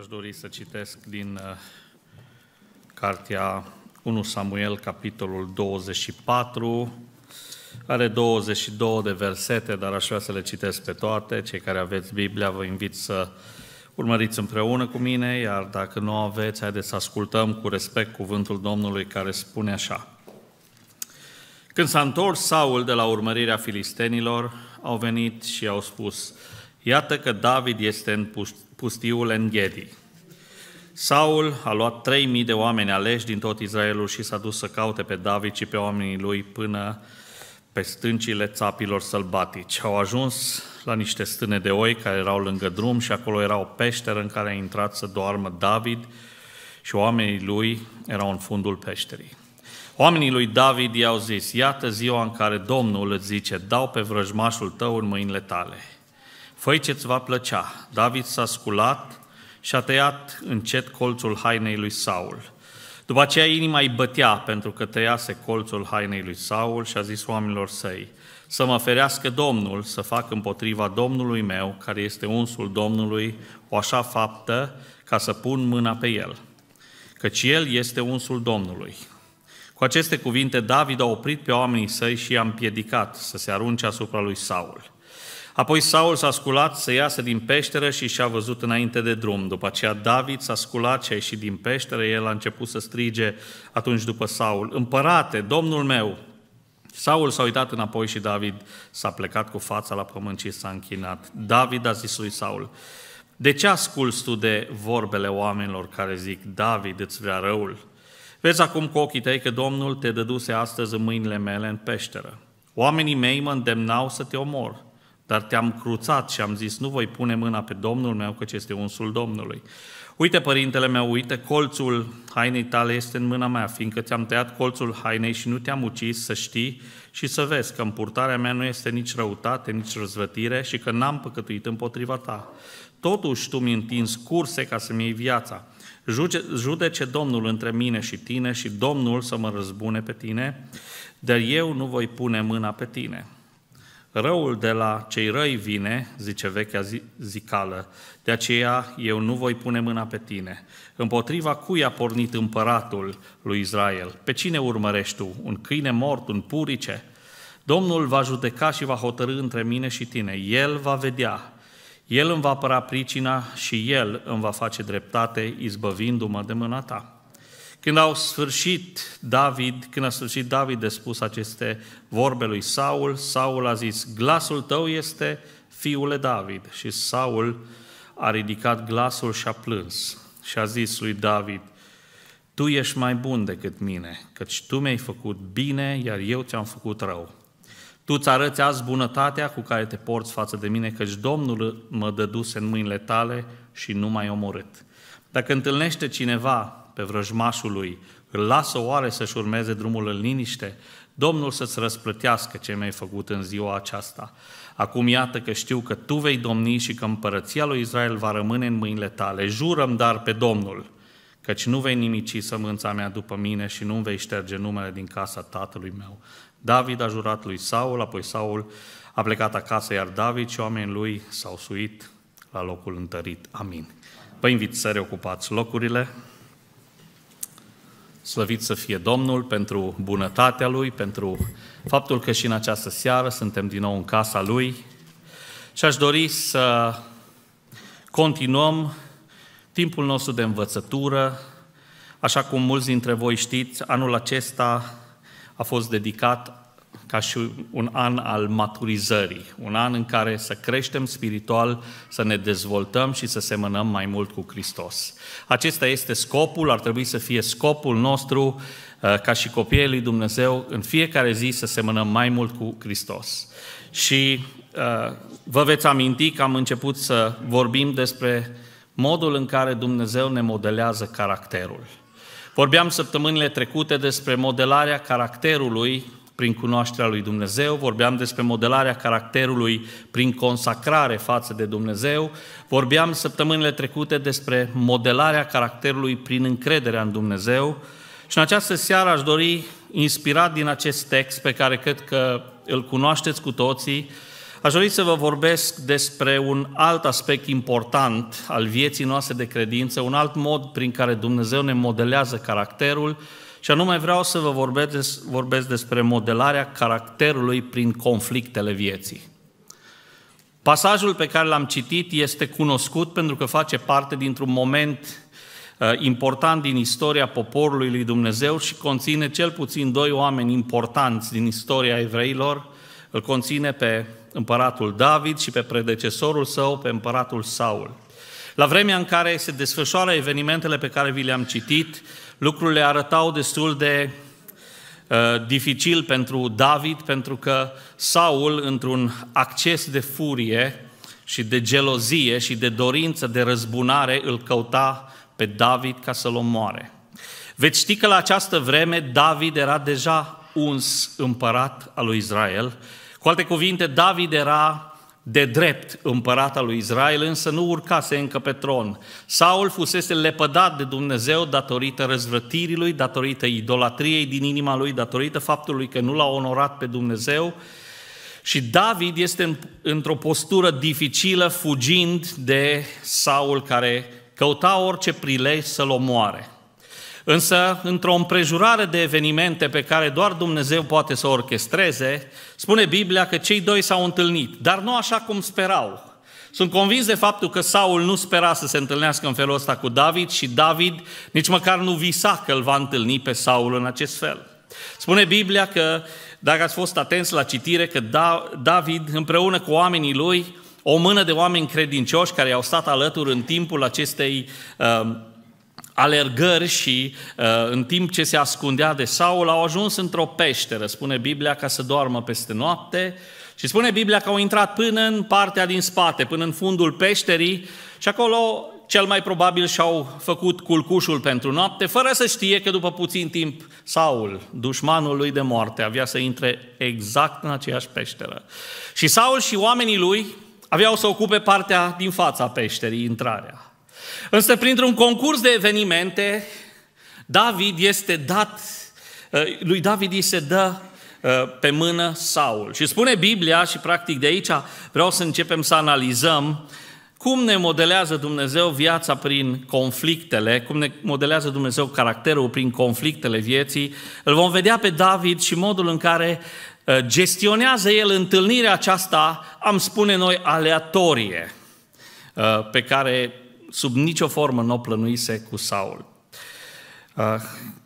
Aș dori să citesc din uh, cartea 1 Samuel, capitolul 24. Are 22 de versete, dar aș vrea să le citesc pe toate. Cei care aveți Biblia, vă invit să urmăriți împreună cu mine, iar dacă nu aveți, haideți să ascultăm cu respect cuvântul Domnului care spune așa. Când s-a întors Saul de la urmărirea filistenilor, au venit și au spus, iată că David este în pustie pustiul Enghedi. Saul a luat 3.000 de oameni aleși din tot Israelul și s-a dus să caute pe David și pe oamenii lui până pe stâncile țapilor sălbatici. Au ajuns la niște stâne de oi care erau lângă drum și acolo era o peșteră în care a intrat să doarmă David și oamenii lui erau în fundul peșterii. Oamenii lui David i-au zis, iată ziua în care Domnul îți zice, dau pe vrăjmașul tău în mâinile tale. Făi ce-ți va plăcea. David s-a sculat și a tăiat încet colțul hainei lui Saul. După aceea inima îi bătea pentru că tăiase colțul hainei lui Saul și a zis oamenilor săi, să mă ferească Domnul să fac împotriva Domnului meu, care este unsul Domnului, o așa faptă ca să pun mâna pe el, căci el este unsul Domnului. Cu aceste cuvinte, David a oprit pe oamenii săi și i-a împiedicat să se arunce asupra lui Saul. Apoi Saul s-a sculat să iasă din peșteră și și-a văzut înainte de drum. După aceea David s-a sculat și a ieșit din peșteră, el a început să strige atunci după Saul, Împărate, Domnul meu! Saul s-a uitat înapoi și David s-a plecat cu fața la pământ și s-a închinat. David a zis lui Saul, De ce asculți tu de vorbele oamenilor care zic, David îți vrea răul? Vezi acum cu ochii tăi că Domnul te dăduse astăzi în mâinile mele în peșteră. Oamenii mei mă îndemnau să te omor. Dar te-am cruțat și am zis, nu voi pune mâna pe Domnul meu, căci este unsul Domnului. Uite, părintele meu, uite, colțul hainei tale este în mâna mea, fiindcă ți-am tăiat colțul hainei și nu te-am ucis, să știi și să vezi că în purtarea mea nu este nici răutate, nici răzvătire și că n-am păcătuit împotriva ta. Totuși tu mi întins curse ca să-mi iei viața. Judece Domnul între mine și tine și Domnul să mă răzbune pe tine, dar eu nu voi pune mâna pe tine. Răul de la cei răi vine, zice vechea zicală, de aceea eu nu voi pune mâna pe tine. Împotriva cui a pornit împăratul lui Israel? Pe cine urmărești tu? Un câine mort, un purice? Domnul va judeca și va hotărâ între mine și tine. El va vedea. El îmi va apăra pricina și El îmi va face dreptate, izbăvindu-mă de mâna ta. Când au sfârșit David, când a sfârșit David de spus aceste vorbe lui Saul, Saul a zis, glasul tău este fiule David. Și Saul a ridicat glasul și a plâns și a zis lui David, tu ești mai bun decât mine, căci tu mi-ai făcut bine, iar eu ți-am făcut rău. Tu ți arăți azi bunătatea cu care te porți față de mine, căci Domnul mă dăduse în mâinile tale și nu mai omorât. Dacă întâlnește cineva pe vrăjmașul lui, îl lasă oare să-și urmeze drumul în liniște, Domnul să-ți răsplătească ce mi-ai făcut în ziua aceasta. Acum iată că știu că tu vei domni și că împărăția lui Israel va rămâne în mâinile tale. Jurăm dar pe Domnul, căci nu vei nimici sămânța mea după mine și nu vei șterge numele din casa tatălui meu. David a jurat lui Saul, apoi Saul a plecat acasă, iar David și oamenii lui s-au suit la locul întărit. Amin. Vă invit să reocupați locurile. Slăvit să fie Domnul pentru bunătatea Lui, pentru faptul că și în această seară suntem din nou în casa Lui. Și aș dori să continuăm timpul nostru de învățătură. Așa cum mulți dintre voi știți, anul acesta a fost dedicat ca și un an al maturizării, un an în care să creștem spiritual, să ne dezvoltăm și să semănăm mai mult cu Hristos. Acesta este scopul, ar trebui să fie scopul nostru uh, ca și copiii lui Dumnezeu în fiecare zi să semănăm mai mult cu Hristos. Și uh, vă veți aminti că am început să vorbim despre modul în care Dumnezeu ne modelează caracterul. Vorbeam săptămânile trecute despre modelarea caracterului prin cunoașterea lui Dumnezeu, vorbeam despre modelarea caracterului prin consacrare față de Dumnezeu, vorbeam săptămânile trecute despre modelarea caracterului prin încrederea în Dumnezeu și în această seară aș dori, inspirat din acest text pe care cred că îl cunoașteți cu toții, aș dori să vă vorbesc despre un alt aspect important al vieții noastre de credință, un alt mod prin care Dumnezeu ne modelează caracterul și anume vreau să vă vorbesc, vorbesc despre modelarea caracterului prin conflictele vieții. Pasajul pe care l-am citit este cunoscut pentru că face parte dintr-un moment uh, important din istoria poporului lui Dumnezeu și conține cel puțin doi oameni importanți din istoria evreilor. Îl conține pe împăratul David și pe predecesorul său, pe împăratul Saul. La vremea în care se desfășoară evenimentele pe care vi le-am citit, lucrurile arătau destul de uh, dificil pentru David, pentru că Saul, într-un acces de furie și de gelozie și de dorință de răzbunare, îl căuta pe David ca să-l omoare. Veți ști că la această vreme David era deja uns împărat al lui Israel. Cu alte cuvinte, David era de drept împărat al lui Israel, însă nu urcase încă pe tron. Saul fusese lepădat de Dumnezeu datorită răzvrătirii lui, datorită idolatriei din inima lui, datorită faptului că nu l-a onorat pe Dumnezeu. Și David este într-o postură dificilă, fugind de Saul care căuta orice prilej să-l omoare. Însă, într-o împrejurare de evenimente pe care doar Dumnezeu poate să o orchestreze, spune Biblia că cei doi s-au întâlnit, dar nu așa cum sperau. Sunt convins de faptul că Saul nu spera să se întâlnească în felul ăsta cu David și David nici măcar nu visa că îl va întâlni pe Saul în acest fel. Spune Biblia că, dacă ați fost atenți la citire, că da, David împreună cu oamenii lui, o mână de oameni credincioși care i-au stat alături în timpul acestei uh, alergări și uh, în timp ce se ascundea de Saul, au ajuns într-o peșteră, spune Biblia, ca să doarmă peste noapte. Și spune Biblia că au intrat până în partea din spate, până în fundul peșterii și acolo cel mai probabil și-au făcut culcușul pentru noapte, fără să știe că după puțin timp Saul, dușmanul lui de moarte, avea să intre exact în aceeași peșteră. Și Saul și oamenii lui aveau să ocupe partea din fața peșterii, intrarea. Însă, printr-un concurs de evenimente, David este dat, eh, lui David îi se dă eh, pe mână Saul. Și spune Biblia, și practic de aici vreau să începem să analizăm cum ne modelează Dumnezeu viața prin conflictele, cum ne modelează Dumnezeu caracterul prin conflictele vieții. Îl vom vedea pe David și modul în care eh, gestionează el întâlnirea aceasta, am spune noi, aleatorie, pe care sub nicio formă nu o plănuise cu Saul. Ah,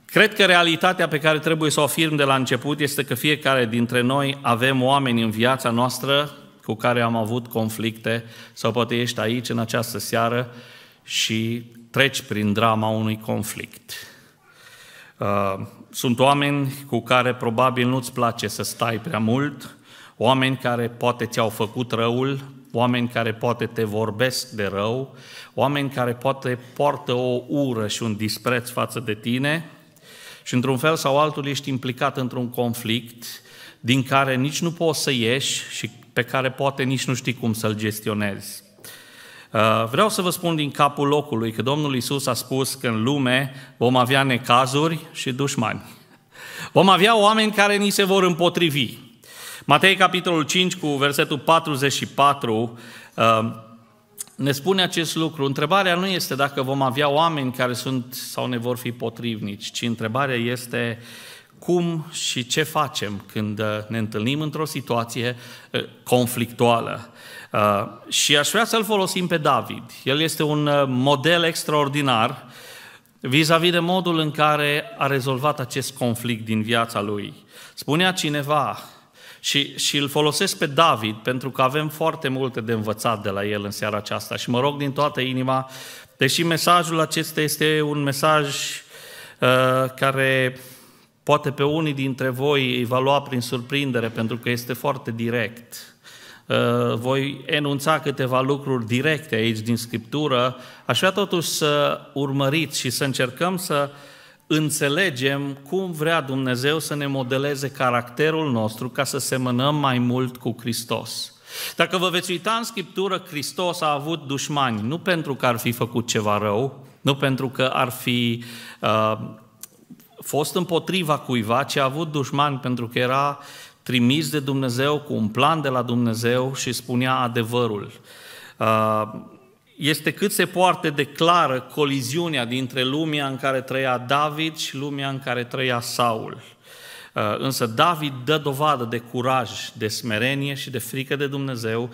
cred că realitatea pe care trebuie să o afirm de la început este că fiecare dintre noi avem oameni în viața noastră cu care am avut conflicte sau poate ești aici în această seară și treci prin drama unui conflict. Ah, sunt oameni cu care probabil nu-ți place să stai prea mult, oameni care poate ți-au făcut răul, oameni care poate te vorbesc de rău, oameni care poate poartă o ură și un dispreț față de tine și într-un fel sau altul ești implicat într-un conflict din care nici nu poți să ieși și pe care poate nici nu știi cum să-l gestionezi. Uh, vreau să vă spun din capul locului că Domnul Isus a spus că în lume vom avea necazuri și dușmani. Vom avea oameni care ni se vor împotrivi. Matei, capitolul 5, cu versetul 44, um, ne spune acest lucru. Întrebarea nu este dacă vom avea oameni care sunt sau ne vor fi potrivnici, ci întrebarea este cum și ce facem când uh, ne întâlnim într-o situație uh, conflictuală. Uh, și aș vrea să-l folosim pe David. El este un model extraordinar vis-a-vis de modul în care a rezolvat acest conflict din viața lui. Spunea cineva, și, și îl folosesc pe David pentru că avem foarte multe de învățat de la el în seara aceasta și mă rog din toată inima, deși mesajul acesta este un mesaj uh, care poate pe unii dintre voi îi va lua prin surprindere pentru că este foarte direct. Uh, voi enunța câteva lucruri directe aici din Scriptură. Aș vrea totuși să urmăriți și să încercăm să uh, înțelegem cum vrea Dumnezeu să ne modeleze caracterul nostru ca să semănăm mai mult cu Hristos. Dacă vă veți uita în Scriptură, Hristos a avut dușmani, nu pentru că ar fi făcut ceva rău, nu pentru că ar fi uh, fost împotriva cuiva, ci a avut dușmani pentru că era trimis de Dumnezeu cu un plan de la Dumnezeu și spunea adevărul. Uh, este cât se poate de clară coliziunea dintre lumea în care trăia David și lumea în care trăia Saul. Uh, însă David dă dovadă de curaj, de smerenie și de frică de Dumnezeu.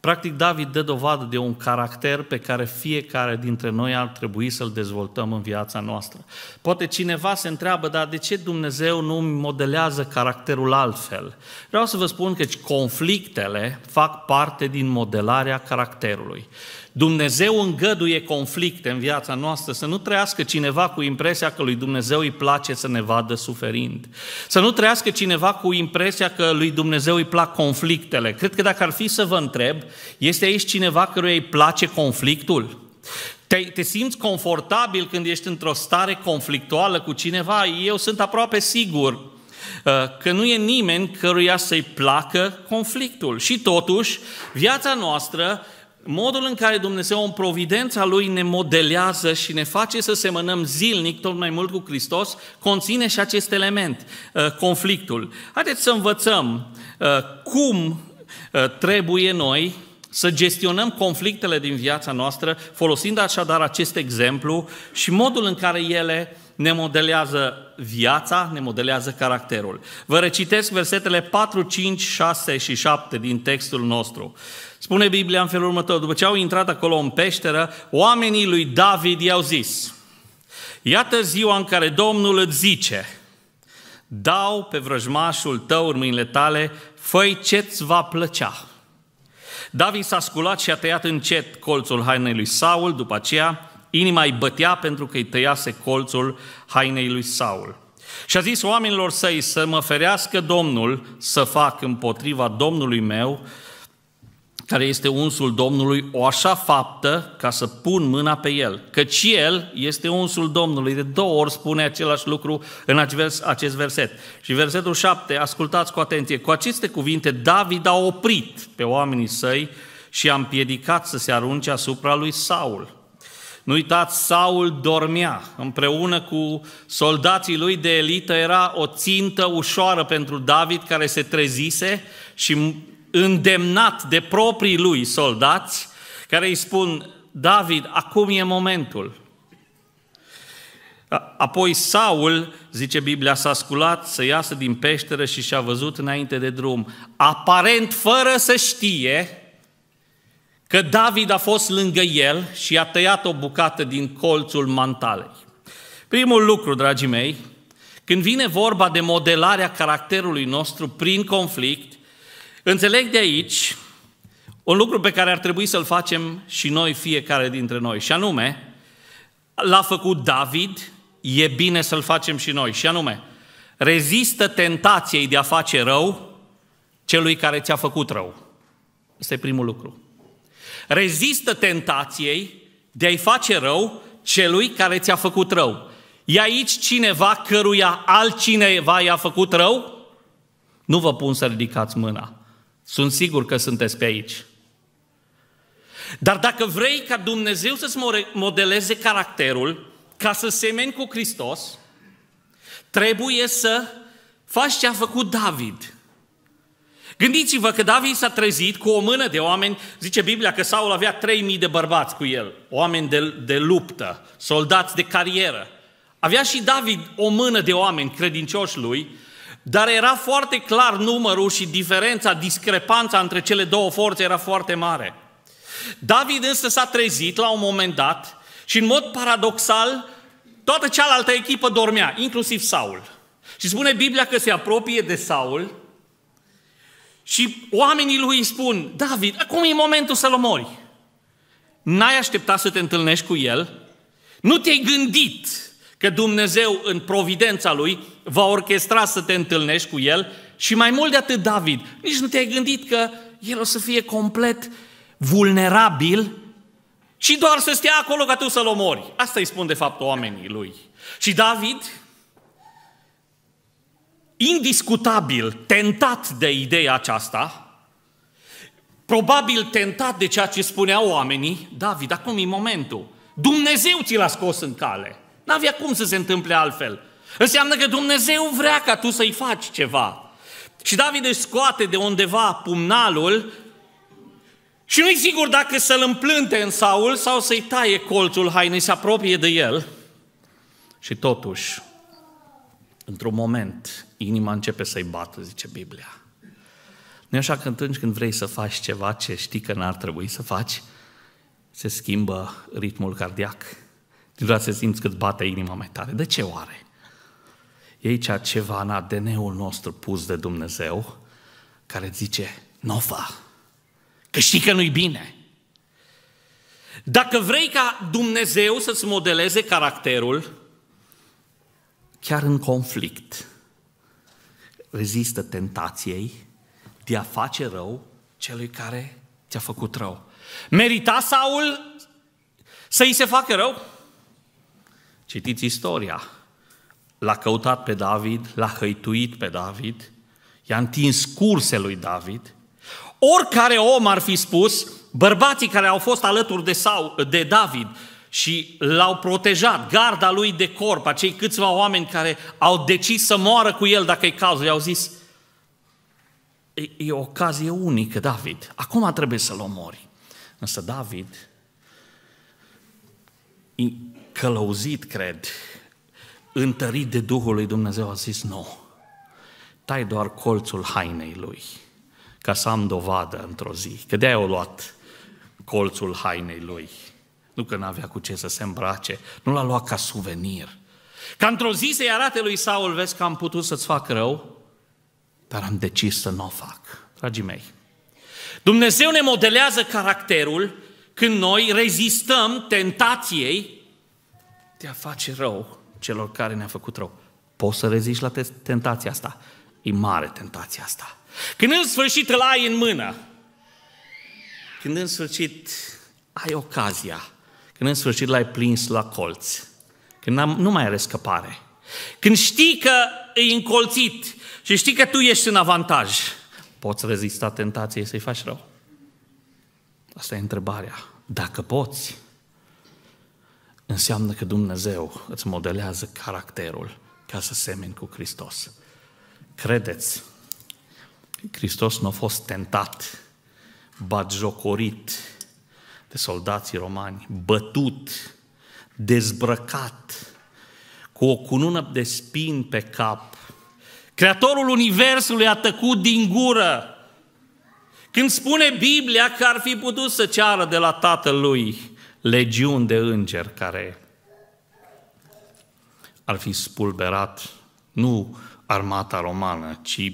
Practic, David dă dovadă de un caracter pe care fiecare dintre noi ar trebui să-l dezvoltăm în viața noastră. Poate cineva se întreabă, dar de ce Dumnezeu nu modelează caracterul altfel? Vreau să vă spun că conflictele fac parte din modelarea caracterului. Dumnezeu îngăduie conflicte în viața noastră, să nu trăiască cineva cu impresia că lui Dumnezeu îi place să ne vadă suferind. Să nu trăiască cineva cu impresia că lui Dumnezeu îi plac conflictele. Cred că dacă ar fi să vă întreb, este aici cineva căruia îi place conflictul? Te, te simți confortabil când ești într-o stare conflictuală cu cineva? Eu sunt aproape sigur uh, că nu e nimeni căruia să-i placă conflictul. Și totuși, viața noastră modul în care Dumnezeu în providența Lui ne modelează și ne face să semănăm zilnic tot mai mult cu Hristos, conține și acest element, uh, conflictul. Haideți să învățăm uh, cum uh, trebuie noi să gestionăm conflictele din viața noastră, folosind așadar acest exemplu și modul în care ele ne modelează viața, ne modelează caracterul. Vă recitesc versetele 4, 5, 6 și 7 din textul nostru. Spune Biblia în felul următor, după ce au intrat acolo în peșteră, oamenii lui David i-au zis, iată ziua în care Domnul îți zice, dau pe vrăjmașul tău în mâinile tale, făi ce-ți va plăcea. David s-a sculat și a tăiat încet colțul hainei lui Saul, după aceea inima îi bătea pentru că îi tăiase colțul hainei lui Saul. Și a zis oamenilor săi să mă ferească Domnul să fac împotriva Domnului meu care este unsul Domnului, o așa faptă ca să pun mâna pe el. Căci el este unsul Domnului. De două ori spune același lucru în acest verset. Și versetul 7, ascultați cu atenție. Cu aceste cuvinte, David a oprit pe oamenii săi și a împiedicat să se arunce asupra lui Saul. Nu uitați, Saul dormea. Împreună cu soldații lui de elită era o țintă ușoară pentru David care se trezise și îndemnat de proprii lui soldați, care îi spun, David, acum e momentul. Apoi Saul, zice Biblia, s-a sculat să iasă din peșteră și și-a văzut înainte de drum, aparent fără să știe că David a fost lângă el și a tăiat o bucată din colțul mantalei. Primul lucru, dragii mei, când vine vorba de modelarea caracterului nostru prin conflict, Înțeleg de aici un lucru pe care ar trebui să-l facem și noi, fiecare dintre noi, și anume, l-a făcut David, e bine să-l facem și noi, și anume, rezistă tentației de a face rău celui care ți-a făcut rău. Este primul lucru. Rezistă tentației de a-i face rău celui care ți-a făcut rău. E aici cineva căruia altcineva i-a făcut rău? Nu vă pun să ridicați mâna. Sunt sigur că sunteți pe aici. Dar dacă vrei ca Dumnezeu să-ți modeleze caracterul ca să semeni cu Hristos, trebuie să faci ce a făcut David. Gândiți-vă că David s-a trezit cu o mână de oameni, zice Biblia că Saul avea 3000 de bărbați cu el, oameni de, de luptă, soldați de carieră. Avea și David o mână de oameni credincioși lui, dar era foarte clar numărul și diferența, discrepanța între cele două forțe era foarte mare. David însă s-a trezit la un moment dat și în mod paradoxal toată cealaltă echipă dormea, inclusiv Saul. Și spune Biblia că se apropie de Saul și oamenii lui îi spun, David, acum e momentul să-l omori. N-ai așteptat să te întâlnești cu el? Nu te-ai gândit că Dumnezeu în providența lui va orchestra să te întâlnești cu El și mai mult de atât David, nici nu te-ai gândit că el o să fie complet vulnerabil și doar să stea acolo ca tu să-l omori. Asta îi spun de fapt oamenii lui. Și David, indiscutabil tentat de ideea aceasta, probabil tentat de ceea ce spuneau oamenii, David, acum e momentul. Dumnezeu ți l-a scos în cale. N-avea cum să se întâmple altfel. Înseamnă că Dumnezeu vrea ca tu să-i faci ceva. Și David își scoate de undeva pumnalul și nu-i sigur dacă să-l împlânte în Saul sau să-i taie colțul hainei, se apropie de el. Și totuși, într-un moment, inima începe să-i bată, zice Biblia. Nu așa că atunci când vrei să faci ceva ce știi că n-ar trebui să faci, se schimbă ritmul cardiac. Vreau să simți cât bate inima mai tare. De ce oare? E aici ceva în ADN-ul nostru pus de Dumnezeu care zice, nu fa, că știi că nu-i bine. Dacă vrei ca Dumnezeu să-ți modeleze caracterul, chiar în conflict, rezistă tentației de a face rău celui care ți-a făcut rău. Merita Saul să i se facă rău? Citiți istoria l-a căutat pe David, l-a hăituit pe David, i-a întins curse lui David. Oricare om ar fi spus, bărbații care au fost alături de, sau, de David și l-au protejat, garda lui de corp, acei câțiva oameni care au decis să moară cu el dacă e cazul, i-au zis, e, e o ocazie unică, David, acum trebuie să-l omori. Însă David, călăuzit, cred, întărit de Duhul lui Dumnezeu, a zis nu. Tai doar colțul hainei lui, ca să am dovadă într-o zi. Că de-aia au luat colțul hainei lui. Nu că n-avea cu ce să se îmbrace, nu l-a luat ca suvenir. Ca într-o zi să-i arate lui Saul, vezi că am putut să-ți fac rău, dar am decis să nu o fac. Dragii mei, Dumnezeu ne modelează caracterul când noi rezistăm tentației de a face rău celor care ne-a făcut rău. Poți să reziști la tentația asta. E mare tentația asta. Când în sfârșit îl ai în mână, când în sfârșit ai ocazia, când în sfârșit l-ai plins la colț, când nu mai are scăpare, când știi că e încolțit și știi că tu ești în avantaj, poți rezista tentației să-i faci rău? Asta e întrebarea. Dacă poți, înseamnă că Dumnezeu îți modelează caracterul ca să semeni cu Hristos. Credeți, Hristos nu a fost tentat, bagiocorit de soldații romani, bătut, dezbrăcat, cu o cunună de spin pe cap. Creatorul Universului a tăcut din gură. Când spune Biblia că ar fi putut să ceară de la tatăl lui legiuni de îngeri care ar fi spulberat nu armata romană, ci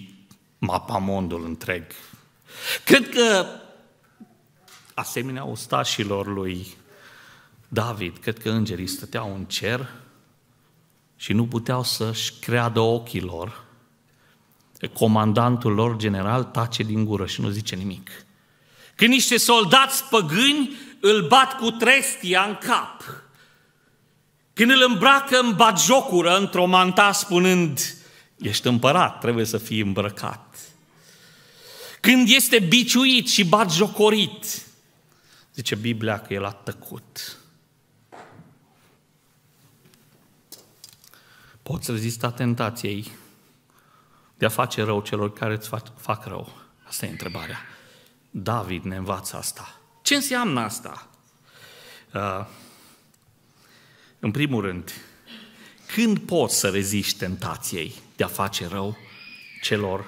mapamondul întreg. Cred că, asemenea ostașilor lui David, cred că îngerii stăteau în cer și nu puteau să-și creadă ochii lor. Comandantul lor general tace din gură și nu zice nimic. Când niște soldați păgâni îl bat cu trestia în cap. Când îl îmbracă în bagiocură, într-o manta, spunând, ești împărat, trebuie să fii îmbrăcat. Când este biciuit și bagiocorit, zice Biblia că el a tăcut. Poți rezista tentației de a face rău celor care îți fac rău. Asta e întrebarea. David ne învață asta. Ce înseamnă asta? Uh, în primul rând, când poți să reziști tentației de a face rău celor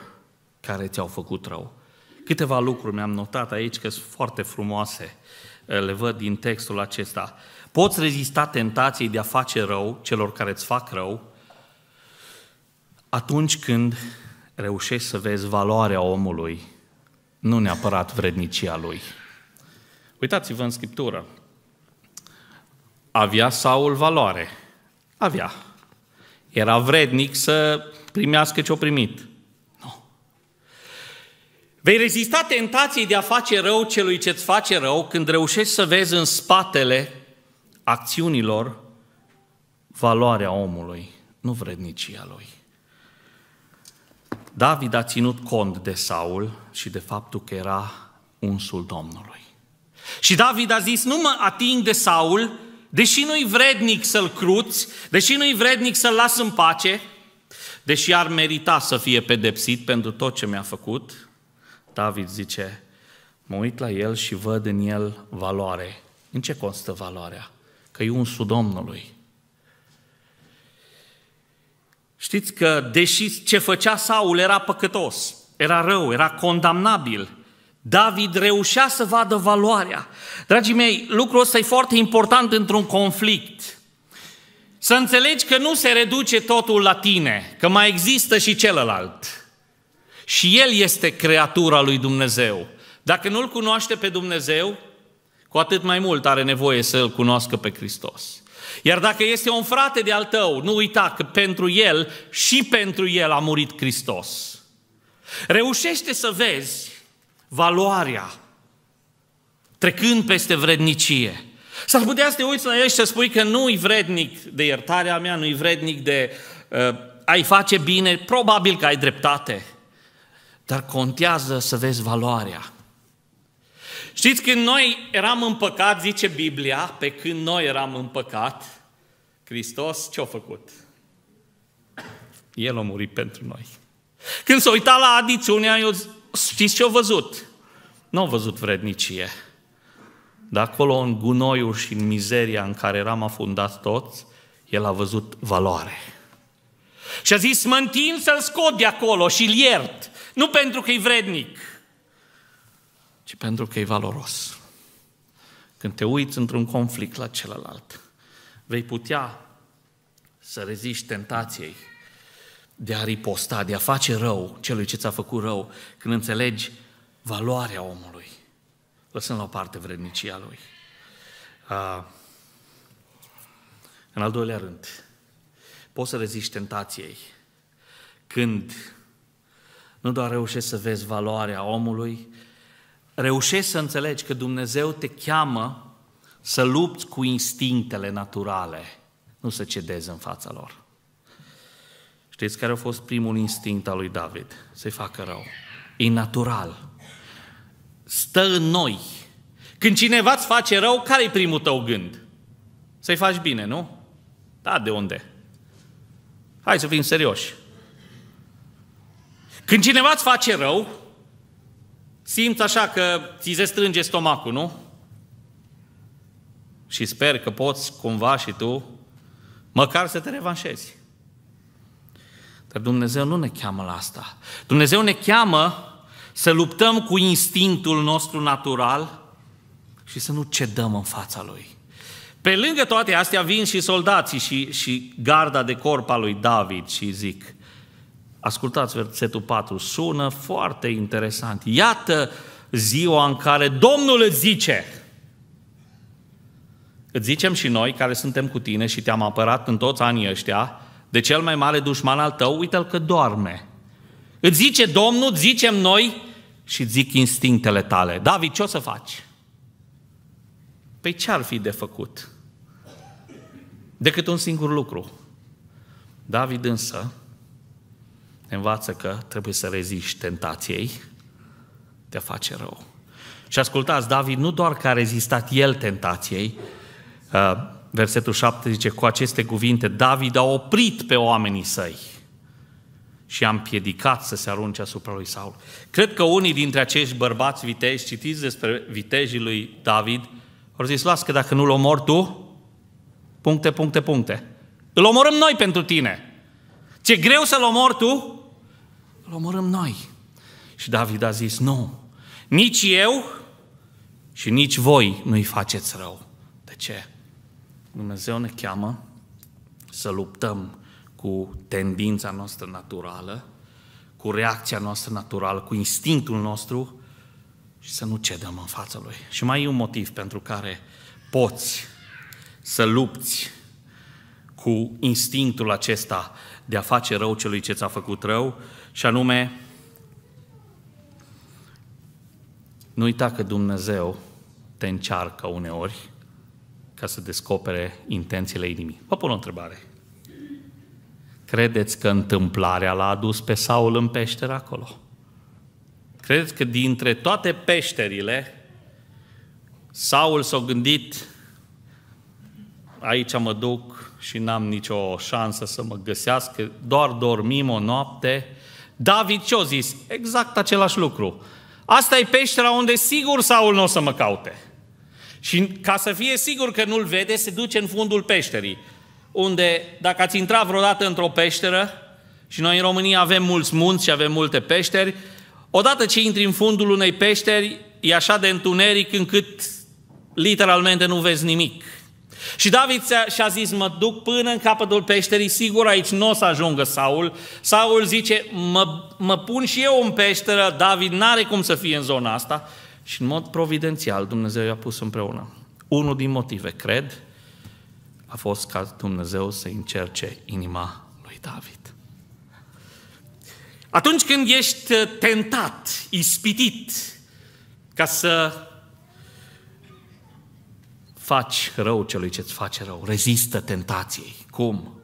care ți-au făcut rău? Câteva lucruri mi-am notat aici că sunt foarte frumoase, uh, le văd din textul acesta. Poți rezista tentației de a face rău celor care îți fac rău atunci când reușești să vezi valoarea omului, nu neapărat vrednicia lui. Uitați-vă în Scriptură. Avea Saul valoare. Avea. Era vrednic să primească ce-o primit. Nu. Vei rezista tentației de a face rău celui ce-ți face rău când reușești să vezi în spatele acțiunilor valoarea omului, nu vrednicia lui. David a ținut cont de Saul și de faptul că era unsul Domnului. Și David a zis, nu mă ating de Saul, deși nu-i vrednic să-l cruți, deși nu-i vrednic să-l las în pace, deși ar merita să fie pedepsit pentru tot ce mi-a făcut, David zice, mă uit la el și văd în el valoare. În ce constă valoarea? Că e unsul Domnului. Știți că, deși ce făcea Saul era păcătos, era rău, era condamnabil, David reușea să vadă valoarea. Dragii mei, lucrul ăsta e foarte important într-un conflict. Să înțelegi că nu se reduce totul la tine, că mai există și celălalt. Și el este creatura lui Dumnezeu. Dacă nu-L cunoaște pe Dumnezeu, cu atât mai mult are nevoie să îl cunoască pe Hristos. Iar dacă este un frate de-al tău, nu uita că pentru el și pentru el a murit Hristos. Reușește să vezi valoarea, trecând peste vrednicie. S-ar putea să te uiți la el și să spui că nu-i vrednic de iertarea mea, nu-i vrednic de uh, ai face bine, probabil că ai dreptate, dar contează să vezi valoarea. Știți, când noi eram în păcat, zice Biblia, pe când noi eram în păcat, Hristos ce-a făcut? El a murit pentru noi. Când s-a uitat la adițiunea, eu știți ce au văzut? Nu au văzut vrednicie. Dar acolo, în gunoiul și în mizeria în care eram afundat toți, el a văzut valoare. Și a zis, mă întind să-l scot de acolo și-l iert. Nu pentru că e vrednic, ci pentru că e valoros. Când te uiți într-un conflict la celălalt, vei putea să reziști tentației de a riposta, de a face rău celui ce ți-a făcut rău, când înțelegi valoarea omului, lăsând la o parte vrednicia lui. A... în al doilea rând, poți să reziști tentației când nu doar reușești să vezi valoarea omului, reușești să înțelegi că Dumnezeu te cheamă să lupți cu instinctele naturale, nu să cedezi în fața lor. Știți care a fost primul instinct al lui David? Să-i facă rău. E natural. Stă în noi. Când cineva îți face rău, care e primul tău gând? Să-i faci bine, nu? Da, de unde? Hai să fim serioși. Când cineva îți face rău, simți așa că ți se strânge stomacul, nu? Și sper că poți cumva și tu măcar să te revanșezi. Dar Dumnezeu nu ne cheamă la asta. Dumnezeu ne cheamă să luptăm cu instinctul nostru natural și să nu cedăm în fața Lui. Pe lângă toate astea vin și soldații și, și garda de corp a lui David și zic, ascultați versetul 4, sună foarte interesant. Iată ziua în care Domnul îți zice, îți zicem și noi care suntem cu tine și te-am apărat în toți anii ăștia, de cel mai mare dușman al tău, uite l că doarme. Îți zice Domnul, zicem noi și zic instinctele tale. David, ce o să faci? Păi ce ar fi de făcut? Decât un singur lucru. David însă ne învață că trebuie să reziști tentației de a face rău. Și ascultați, David nu doar că a rezistat el tentației, uh, versetul 7 zice, cu aceste cuvinte, David a oprit pe oamenii săi și a împiedicat să se arunce asupra lui Saul. Cred că unii dintre acești bărbați viteji, citiți despre vitejii lui David, au zis, las că dacă nu-l omor tu, puncte, puncte, puncte. Îl omorâm noi pentru tine. Ce greu să-l omor tu, îl omorâm noi. Și David a zis, nu, nici eu și nici voi nu-i faceți rău. De ce? Dumnezeu ne cheamă să luptăm cu tendința noastră naturală, cu reacția noastră naturală, cu instinctul nostru și să nu cedăm în fața Lui. Și mai e un motiv pentru care poți să lupți cu instinctul acesta de a face rău celui ce ți-a făcut rău, și anume, nu uita că Dumnezeu te încearcă uneori ca să descopere intențiile inimii. Vă pun o întrebare. Credeți că întâmplarea l-a adus pe Saul în peșteră acolo? Credeți că dintre toate peșterile, Saul s-a gândit, aici mă duc și n-am nicio șansă să mă găsească, doar dormim o noapte. David ce-a zis? Exact același lucru. Asta e peștera unde sigur Saul nu o să mă caute. Și ca să fie sigur că nu-l vede, se duce în fundul peșterii, unde dacă ați intrat vreodată într-o peșteră, și noi în România avem mulți munți și avem multe peșteri, odată ce intri în fundul unei peșteri, e așa de întuneric încât literalmente nu vezi nimic. Și David și-a zis, mă duc până în capătul peșterii, sigur aici nu o să ajungă Saul. Saul zice, mă, mă pun și eu în peșteră, David n-are cum să fie în zona asta. Și în mod providențial Dumnezeu i-a pus împreună. Unul din motive, cred, a fost ca Dumnezeu să încerce inima lui David. Atunci când ești uh, tentat, ispitit, ca să faci rău celui ce-ți face rău, rezistă tentației. Cum?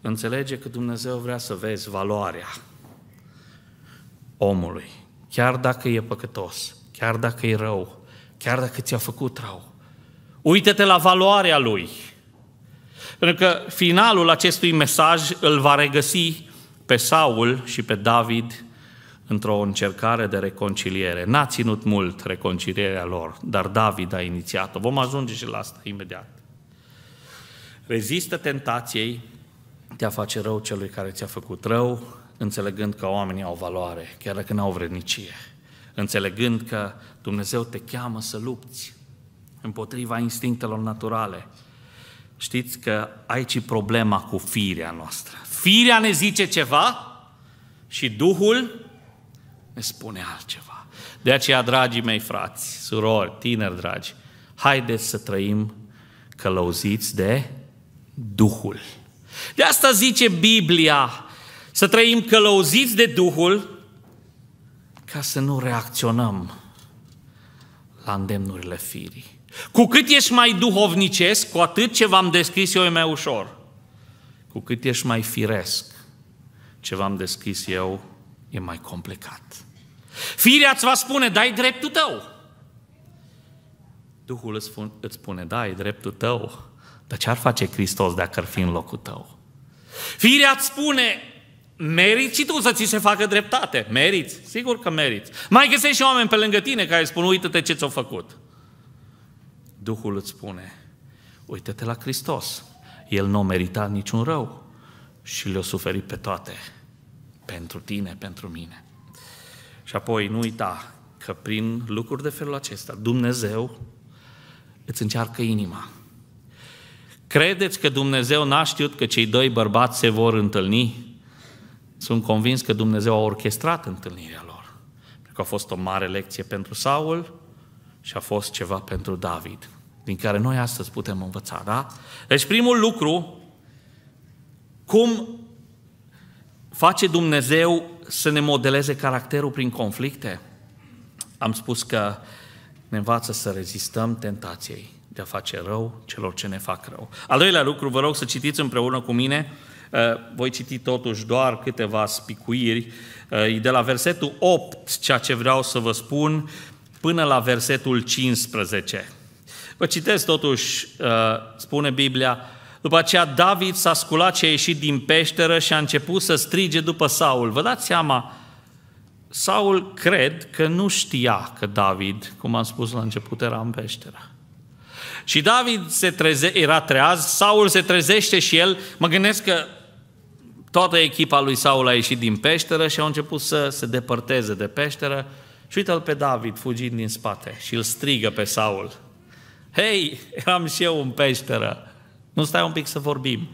Înțelege că Dumnezeu vrea să vezi valoarea omului, chiar dacă e păcătos chiar dacă e rău, chiar dacă ți-a făcut rău. Uită-te la valoarea lui. Pentru că finalul acestui mesaj îl va regăsi pe Saul și pe David într-o încercare de reconciliere. N-a ținut mult reconcilierea lor, dar David a inițiat-o. Vom ajunge și la asta imediat. Rezistă tentației de a face rău celui care ți-a făcut rău, înțelegând că oamenii au valoare, chiar dacă n-au vrednicie înțelegând că Dumnezeu te cheamă să lupți împotriva instinctelor naturale. Știți că aici e problema cu firea noastră. Firea ne zice ceva și Duhul ne spune altceva. De aceea, dragii mei frați, surori, tineri dragi, haideți să trăim călăuziți de Duhul. De asta zice Biblia, să trăim călăuziți de Duhul, ca să nu reacționăm la îndemnurile firii. Cu cât ești mai duhovnicesc, cu atât ce v-am descris eu e mai ușor. Cu cât ești mai firesc, ce v-am descris eu e mai complicat. Firea îți va spune, dai dreptul tău. Duhul îți spune, da, e dreptul tău, dar ce ar face Hristos dacă ar fi în locul tău? Firea îți spune, meriți și tu să ți se facă dreptate. Meriți, sigur că meriți. Mai găsești și oameni pe lângă tine care spun, uite-te ce ți-au făcut. Duhul îți spune, uite-te la Hristos. El nu a meritat niciun rău și le-a suferit pe toate. Pentru tine, pentru mine. Și apoi nu uita că prin lucruri de felul acesta, Dumnezeu îți încearcă inima. Credeți că Dumnezeu n-a știut că cei doi bărbați se vor întâlni? Sunt convins că Dumnezeu a orchestrat întâlnirea lor. Pentru că a fost o mare lecție pentru Saul și a fost ceva pentru David, din care noi astăzi putem învăța, da? Deci primul lucru, cum face Dumnezeu să ne modeleze caracterul prin conflicte? Am spus că ne învață să rezistăm tentației de a face rău celor ce ne fac rău. Al doilea lucru, vă rog să citiți împreună cu mine Eh, voi citi totuși doar câteva spicuiri. Eh, de la versetul 8, ceea ce vreau să vă spun, până la versetul 15. Vă citesc totuși, eh, spune Biblia, după aceea David s-a sculat și a ieșit din peșteră și a început să strige după Saul. Vă dați seama, Saul cred că nu știa că David, cum am spus la început, era în peșteră. Și David se treze, era treaz, Saul se trezește și el, mă gândesc că Toată echipa lui Saul a ieșit din peșteră și au început să se depărteze de peșteră și uită-l pe David fugind din spate și îl strigă pe Saul. Hei, eram și eu în peșteră. Nu stai un pic să vorbim.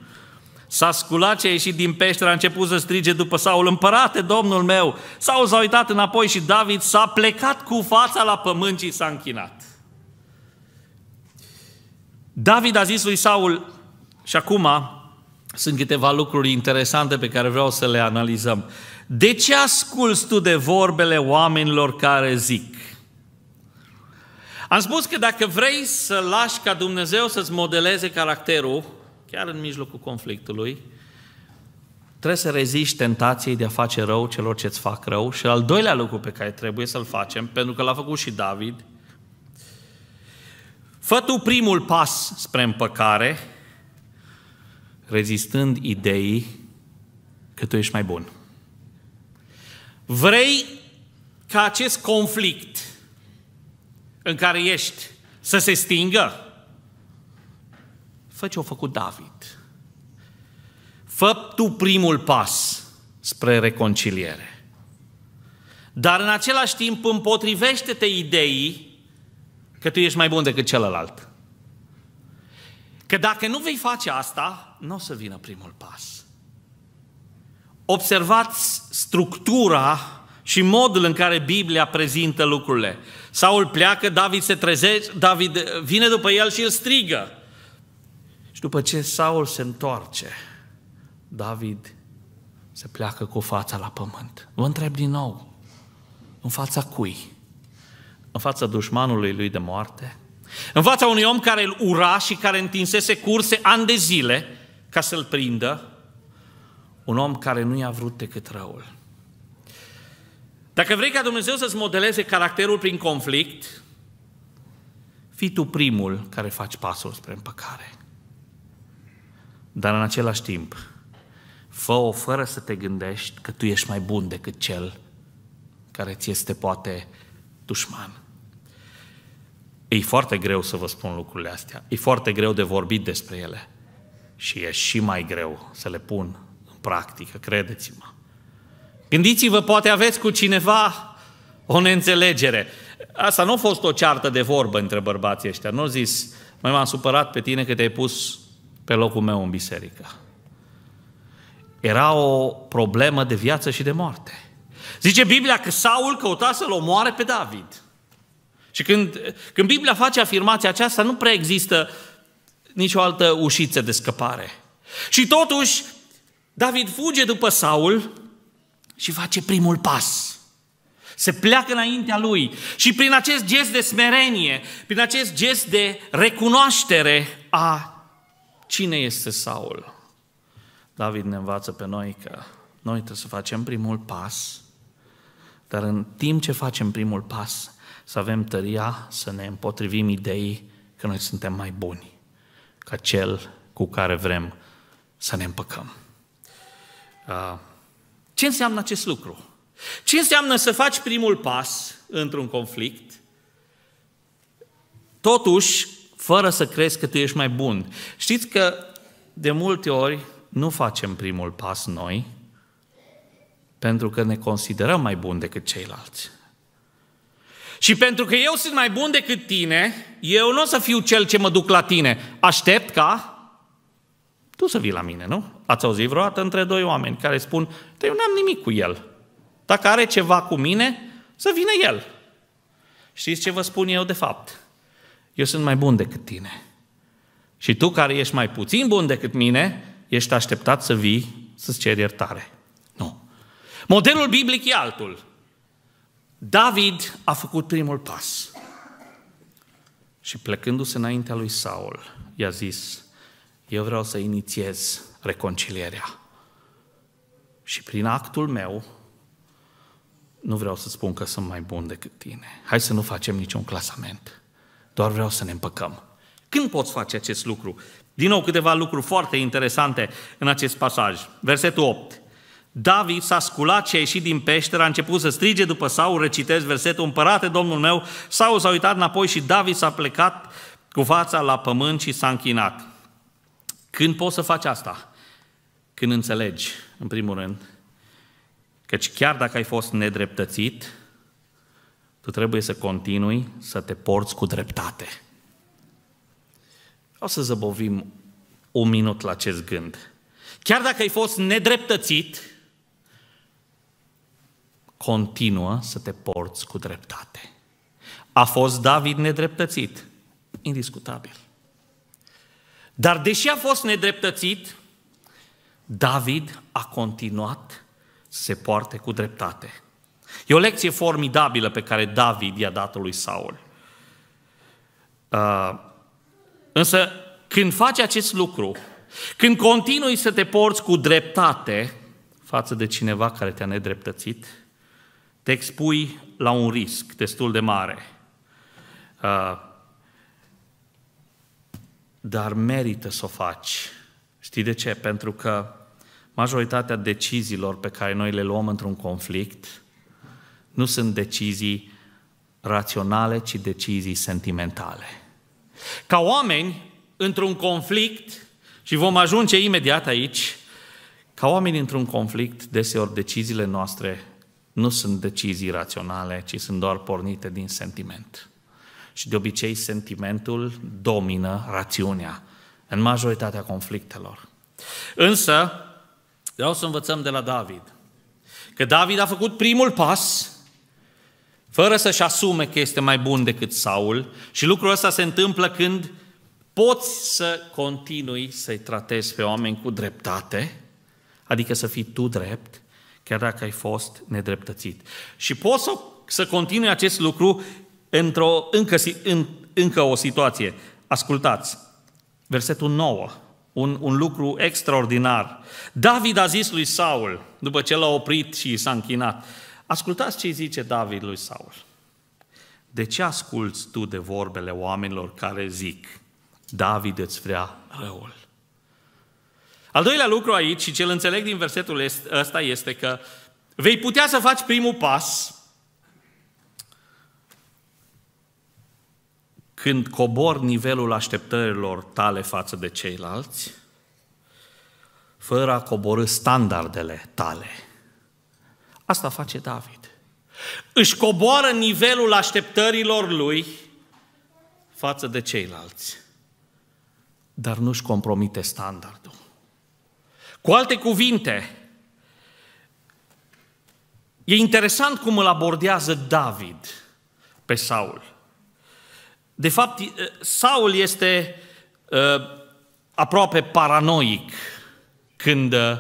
S-a sculat și a ieșit din peșteră, a început să strige după Saul, împărate, domnul meu! Saul s-a uitat înapoi și David s-a plecat cu fața la pământ și s-a închinat. David a zis lui Saul, și acum sunt câteva lucruri interesante pe care vreau să le analizăm. De ce asculți tu de vorbele oamenilor care zic? Am spus că dacă vrei să lași ca Dumnezeu să-ți modeleze caracterul, chiar în mijlocul conflictului, trebuie să reziști tentației de a face rău celor ce-ți fac rău și al doilea lucru pe care trebuie să-l facem, pentru că l-a făcut și David, fă tu primul pas spre împăcare, rezistând ideii că tu ești mai bun. Vrei ca acest conflict în care ești să se stingă? Fă ce-a făcut David. Fă tu primul pas spre reconciliere. Dar în același timp împotrivește-te ideii că tu ești mai bun decât celălalt. Că dacă nu vei face asta, nu o să vină primul pas. Observați structura și modul în care Biblia prezintă lucrurile. Saul pleacă, David se trezește, David vine după el și îl strigă. Și după ce Saul se întoarce, David se pleacă cu fața la pământ. Vă întreb din nou, în fața cui? În fața dușmanului lui de moarte? În fața unui om care îl ura și care întinsese curse ani de zile ca să-l prindă, un om care nu i-a vrut decât răul. Dacă vrei ca Dumnezeu să-ți modeleze caracterul prin conflict, fii tu primul care faci pasul spre împăcare. Dar în același timp, fă-o fără să te gândești că tu ești mai bun decât cel care ți este poate dușman. E foarte greu să vă spun lucrurile astea. E foarte greu de vorbit despre ele. Și e și mai greu să le pun în practică, credeți-mă. Gândiți-vă, poate aveți cu cineva o neînțelegere. Asta nu a fost o ceartă de vorbă între bărbații ăștia. Nu zis, mai m-am supărat pe tine că te-ai pus pe locul meu în biserică. Era o problemă de viață și de moarte. Zice Biblia că Saul căuta să-l omoare pe David. Și când, când Biblia face afirmația aceasta, nu prea există nicio altă ușiță de scăpare. Și totuși, David fuge după Saul și face primul pas. Se pleacă înaintea lui și prin acest gest de smerenie, prin acest gest de recunoaștere a cine este Saul, David ne învață pe noi că noi trebuie să facem primul pas, dar în timp ce facem primul pas, să avem tăria să ne împotrivim ideii că noi suntem mai buni ca cel cu care vrem să ne împăcăm. Ah, ce înseamnă acest lucru? Ce înseamnă să faci primul pas într-un conflict, totuși, fără să crezi că tu ești mai bun? Știți că de multe ori nu facem primul pas noi, pentru că ne considerăm mai buni decât ceilalți. Și pentru că eu sunt mai bun decât tine, eu nu o să fiu cel ce mă duc la tine. Aștept ca tu să vii la mine, nu? Ați auzit vreodată între doi oameni care spun, eu n-am nimic cu el. Dacă are ceva cu mine, să vină el. Știți ce vă spun eu de fapt? Eu sunt mai bun decât tine. Și tu care ești mai puțin bun decât mine, ești așteptat să vii să-ți ceri iertare. Nu. Modelul biblic e altul. David a făcut primul pas. Și plecându-se înaintea lui Saul, i-a zis, eu vreau să inițiez reconcilierea. Și prin actul meu, nu vreau să spun că sunt mai bun decât tine. Hai să nu facem niciun clasament. Doar vreau să ne împăcăm. Când poți face acest lucru? Din nou câteva lucruri foarte interesante în acest pasaj. Versetul 8. David s-a sculat și a ieșit din peșteră, a început să strige după Saul, recitez versetul, împărate Domnul meu, Saul s-a uitat înapoi și David s-a plecat cu fața la pământ și s-a închinat. Când poți să faci asta? Când înțelegi, în primul rând, căci chiar dacă ai fost nedreptățit, tu trebuie să continui să te porți cu dreptate. O să zăbovim un minut la acest gând. Chiar dacă ai fost nedreptățit, Continuă să te porți cu dreptate. A fost David nedreptățit? Indiscutabil. Dar deși a fost nedreptățit, David a continuat să se poarte cu dreptate. E o lecție formidabilă pe care David i-a dat lui Saul. Uh, însă, când faci acest lucru, când continui să te porți cu dreptate față de cineva care te-a nedreptățit, te expui la un risc destul de mare. Uh, dar merită să o faci. Știi de ce? Pentru că majoritatea deciziilor pe care noi le luăm într-un conflict nu sunt decizii raționale, ci decizii sentimentale. Ca oameni, într-un conflict, și vom ajunge imediat aici, ca oameni într-un conflict, deseori deciziile noastre nu sunt decizii raționale, ci sunt doar pornite din sentiment. Și de obicei sentimentul domină rațiunea în majoritatea conflictelor. Însă, vreau să învățăm de la David că David a făcut primul pas fără să-și asume că este mai bun decât Saul și lucrul ăsta se întâmplă când poți să continui să-i tratezi pe oameni cu dreptate, adică să fii tu drept, chiar dacă ai fost nedreptățit. Și poți să, să continui acest lucru într-o, încă, în, încă o situație. Ascultați, versetul 9, un, un lucru extraordinar. David a zis lui Saul, după ce l-a oprit și s-a închinat, ascultați ce zice David lui Saul. De ce asculți tu de vorbele oamenilor care zic, David îți vrea răul? Al doilea lucru aici, și cel înțeleg din versetul ăsta este că vei putea să faci primul pas când cobor nivelul așteptărilor tale față de ceilalți, fără a coborâ standardele tale. Asta face David. Își coboară nivelul așteptărilor lui față de ceilalți, dar nu își compromite standardul. Cu alte cuvinte, e interesant cum îl abordează David pe Saul. De fapt, Saul este uh, aproape paranoic când, uh,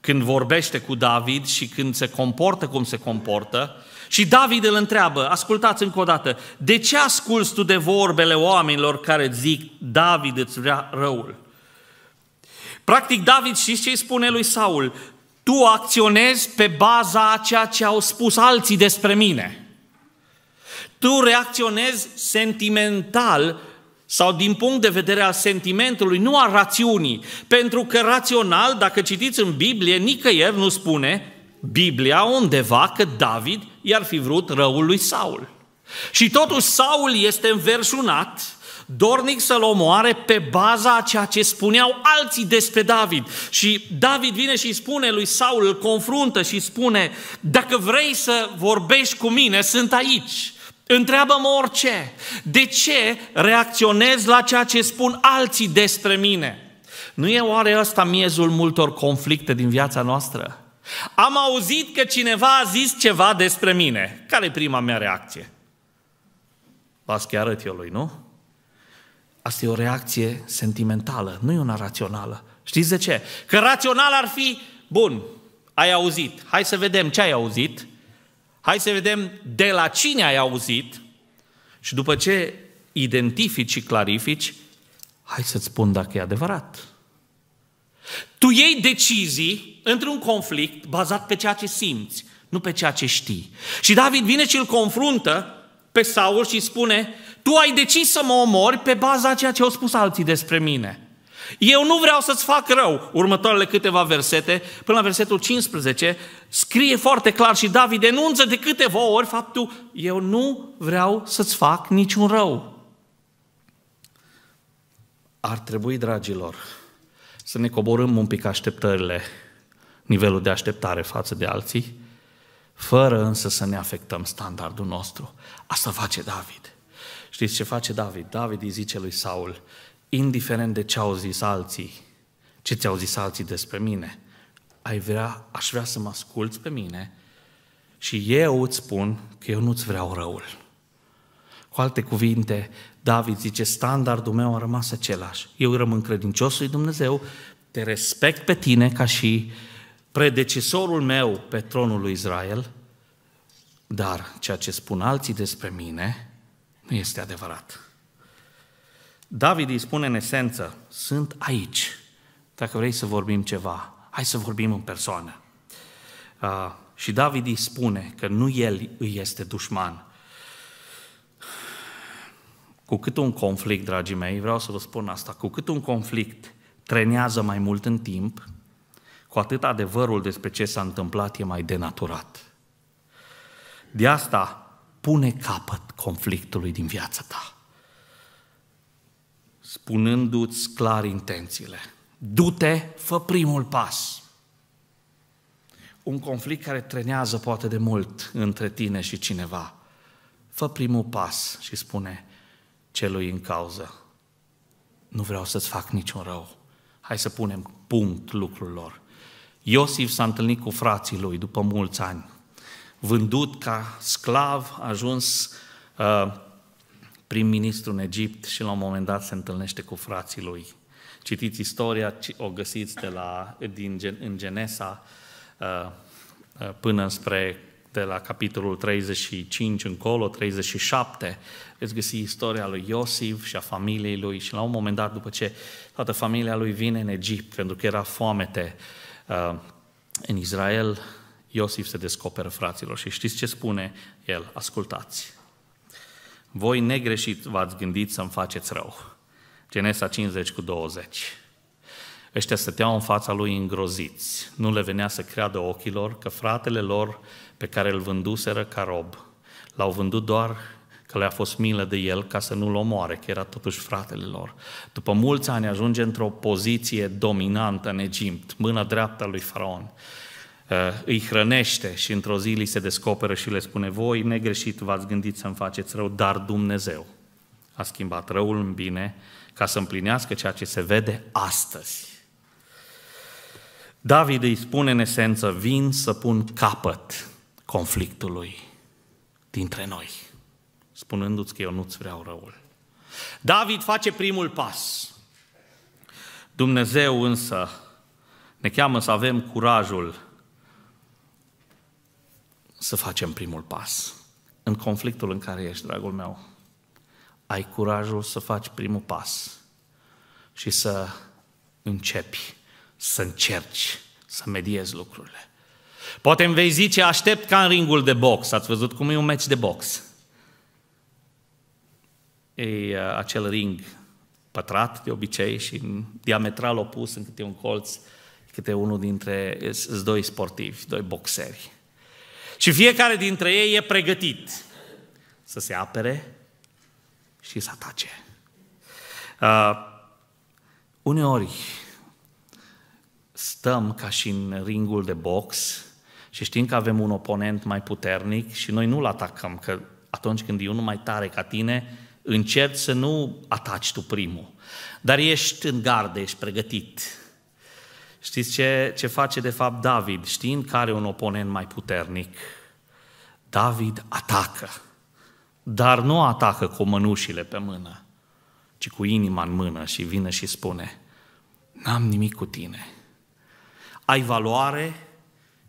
când vorbește cu David și când se comportă cum se comportă. Și David îl întreabă, ascultați încă o dată, de ce asculți tu de vorbele oamenilor care zic David îți vrea răul? Practic, David știți ce îi spune lui Saul? Tu acționezi pe baza a ceea ce au spus alții despre mine. Tu reacționezi sentimental sau din punct de vedere al sentimentului, nu al rațiunii. Pentru că rațional, dacă citiți în Biblie, nicăieri nu spune Biblia undeva că David i-ar fi vrut răul lui Saul. Și totuși Saul este înverșunat, dornic să-l omoare pe baza a ceea ce spuneau alții despre David. Și David vine și îi spune lui Saul, îl confruntă și spune, dacă vrei să vorbești cu mine, sunt aici. Întreabă-mă orice. De ce reacționez la ceea ce spun alții despre mine? Nu e oare ăsta miezul multor conflicte din viața noastră? Am auzit că cineva a zis ceva despre mine. Care e prima mea reacție? Las chiar arăt eu lui, nu? Asta e o reacție sentimentală, nu e una rațională. Știți de ce? Că rațional ar fi, bun, ai auzit, hai să vedem ce ai auzit, hai să vedem de la cine ai auzit și după ce identifici și clarifici, hai să-ți spun dacă e adevărat. Tu iei decizii într-un conflict bazat pe ceea ce simți, nu pe ceea ce știi. Și David vine și îl confruntă pe Saul și spune, tu ai decis să mă omori pe baza ceea ce au spus alții despre mine. Eu nu vreau să-ți fac rău. Următoarele câteva versete, până la versetul 15, scrie foarte clar și David denunță de câteva ori faptul eu nu vreau să-ți fac niciun rău. Ar trebui, dragilor, să ne coborâm un pic așteptările, nivelul de așteptare față de alții, fără însă să ne afectăm standardul nostru. Asta face David. Știți ce face David? David îi zice lui Saul, indiferent de ce au zis alții, ce ți-au zis alții despre mine, ai vrea, aș vrea să mă asculți pe mine și eu îți spun că eu nu-ți vreau răul. Cu alte cuvinte, David zice, standardul meu a rămas același. Eu rămân credincios lui Dumnezeu, te respect pe tine ca și predecesorul meu pe tronul lui Israel, dar ceea ce spun alții despre mine, nu este adevărat. David îi spune în esență, sunt aici. Dacă vrei să vorbim ceva, hai să vorbim în persoană. Ah, și David îi spune că nu el îi este dușman. Cu cât un conflict, dragii mei, vreau să vă spun asta, cu cât un conflict trenează mai mult în timp, cu atât adevărul despre ce s-a întâmplat e mai denaturat. De asta pune capăt conflictului din viața ta. Spunându-ți clar intențiile. Du-te, fă primul pas. Un conflict care trenează poate de mult între tine și cineva. Fă primul pas și spune celui în cauză. Nu vreau să-ți fac niciun rău. Hai să punem punct lucrurilor. Iosif s-a întâlnit cu frații lui după mulți ani vândut ca sclav, a ajuns uh, prim-ministru în Egipt și la un moment dat se întâlnește cu frații lui. Citiți istoria, o găsiți de la, din, în Genesa uh, uh, până spre de la capitolul 35 încolo, 37, veți găsi istoria lui Iosif și a familiei lui și la un moment dat, după ce toată familia lui vine în Egipt, pentru că era foamete uh, în Israel, Iosif se descoperă fraților și știți ce spune el? Ascultați! Voi negreșit v-ați gândit să-mi faceți rău. Genesa 50 cu 20. Ăștia stăteau în fața lui îngroziți. Nu le venea să creadă ochilor că fratele lor pe care îl vânduseră ca rob l-au vândut doar că le-a fost milă de el ca să nu-l omoare, că era totuși fratele lor. După mulți ani ajunge într-o poziție dominantă în Egipt, mâna dreaptă a lui Faraon. Uh, îi hrănește și într-o zi li se descoperă și le spune, voi negreșit v-ați gândit să-mi faceți rău, dar Dumnezeu a schimbat răul în bine ca să împlinească ceea ce se vede astăzi. David îi spune în esență, vin să pun capăt conflictului dintre noi, spunându-ți că eu nu-ți vreau răul. David face primul pas. Dumnezeu însă ne cheamă să avem curajul să facem primul pas. În conflictul în care ești, dragul meu, ai curajul să faci primul pas și să începi, să încerci să mediezi lucrurile. Poate îmi vei zice, aștept ca în ringul de box. Ați văzut cum e un meci de box? E uh, acel ring pătrat de obicei și diametral opus în câte un colț, câte unul dintre doi sportivi, doi boxeri. Și fiecare dintre ei e pregătit să se apere și să atace. Uh, uneori stăm ca și în ringul de box și știm că avem un oponent mai puternic și noi nu-l atacăm, că atunci când e unul mai tare ca tine, încerci să nu ataci tu primul. Dar ești în gardă, ești pregătit. Știți ce, ce face de fapt David, știind că are un oponent mai puternic? David atacă, dar nu atacă cu mănușile pe mână, ci cu inima în mână și vine și spune, n-am nimic cu tine. Ai valoare,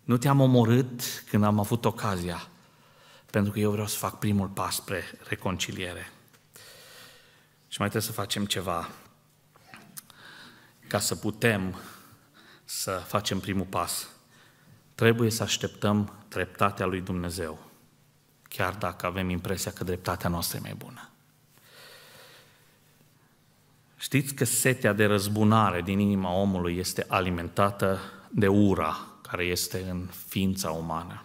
nu te-am omorât când am avut ocazia, pentru că eu vreau să fac primul pas spre reconciliere. Și mai trebuie să facem ceva ca să putem să facem primul pas. Trebuie să așteptăm dreptatea lui Dumnezeu, chiar dacă avem impresia că dreptatea noastră e mai bună. Știți că setea de răzbunare din inima omului este alimentată de ura care este în ființa umană.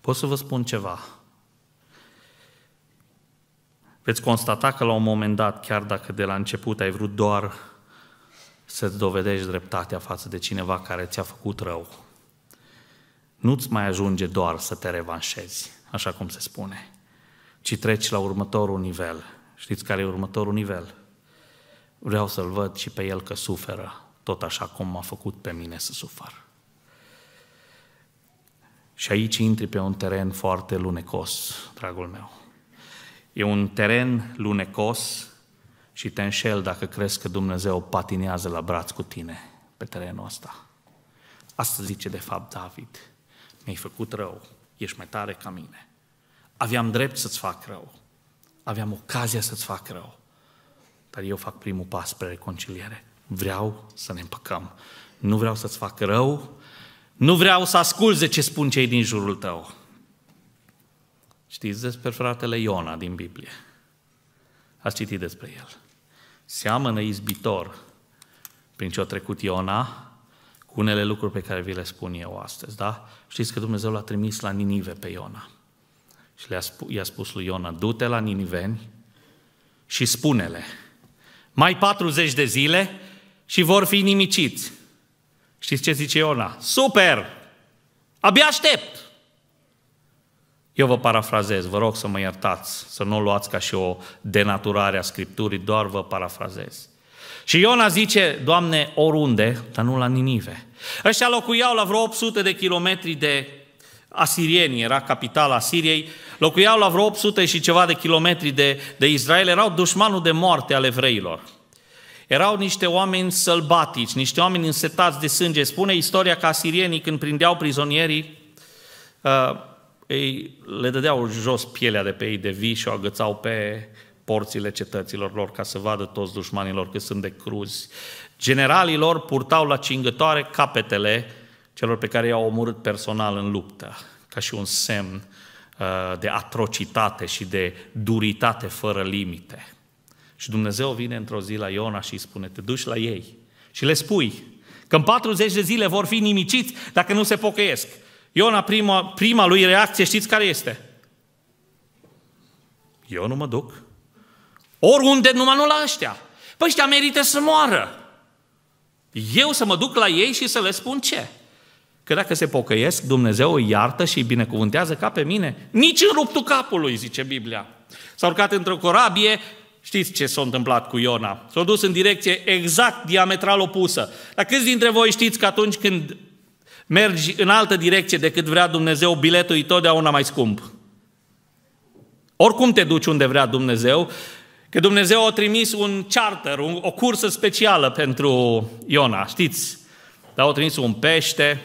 Pot să vă spun ceva. Veți constata că la un moment dat, chiar dacă de la început ai vrut doar să-ți dovedești dreptatea față de cineva care ți-a făcut rău. Nu-ți mai ajunge doar să te revanșezi, așa cum se spune, ci treci la următorul nivel. Știți care e următorul nivel? Vreau să-l văd și pe el că suferă, tot așa cum m-a făcut pe mine să sufăr. Și aici intri pe un teren foarte lunecos, dragul meu. E un teren lunecos și te înșel dacă crezi că Dumnezeu patinează la braț cu tine pe terenul ăsta. Asta zice de fapt David. Mi-ai făcut rău, ești mai tare ca mine. Aveam drept să-ți fac rău. Aveam ocazia să-ți fac rău. Dar eu fac primul pas spre reconciliere. Vreau să ne împăcăm. Nu vreau să-ți fac rău. Nu vreau să ascult de ce spun cei din jurul tău. Știți despre fratele Iona din Biblie. Ați citit despre el seamănă izbitor prin ce a trecut Iona cu unele lucruri pe care vi le spun eu astăzi, da? Știți că Dumnezeu l-a trimis la Ninive pe Iona. Și le-a spus, i-a spus lui Iona, du-te la Niniveni și spune-le, mai 40 de zile și vor fi nimiciți. Știți ce zice Iona? Super! Abia aștept! Eu vă parafrazez, vă rog să mă iertați, să nu o luați ca și o denaturare a Scripturii, doar vă parafrazez. Și Iona zice, Doamne, oriunde, dar nu la Ninive. Ăștia locuiau la vreo 800 de kilometri de asirieni, era capitala Siriei, locuiau la vreo 800 și ceva de kilometri de, de Israel, erau dușmanul de moarte al evreilor. Erau niște oameni sălbatici, niște oameni însetați de sânge. Spune istoria că asirienii, când prindeau prizonierii, uh, ei le dădeau jos pielea de pe ei de vii și o agățau pe porțile cetăților lor ca să vadă toți dușmanilor că sunt de cruzi. Generalii lor purtau la cingătoare capetele celor pe care i-au omorât personal în luptă, ca și un semn uh, de atrocitate și de duritate fără limite. Și Dumnezeu vine într-o zi la Iona și îi spune, te duci la ei și le spui că în 40 de zile vor fi nimiciți dacă nu se pocăiesc. Iona, prima, prima lui reacție, știți care este? Eu nu mă duc. Oriunde, numai nu la ăștia. Păi ăștia merită să moară. Eu să mă duc la ei și să le spun ce? Că dacă se pocăiesc, Dumnezeu îi iartă și îi binecuvântează ca pe mine. Nici în ruptul capului, zice Biblia. S-a urcat într-o corabie, știți ce s-a întâmplat cu Iona. S-a dus în direcție exact diametral opusă. Dar câți dintre voi știți că atunci când mergi în altă direcție decât vrea Dumnezeu, biletul e totdeauna mai scump. Oricum te duci unde vrea Dumnezeu, că Dumnezeu a trimis un charter, o cursă specială pentru Iona, știți? Dar au trimis un pește.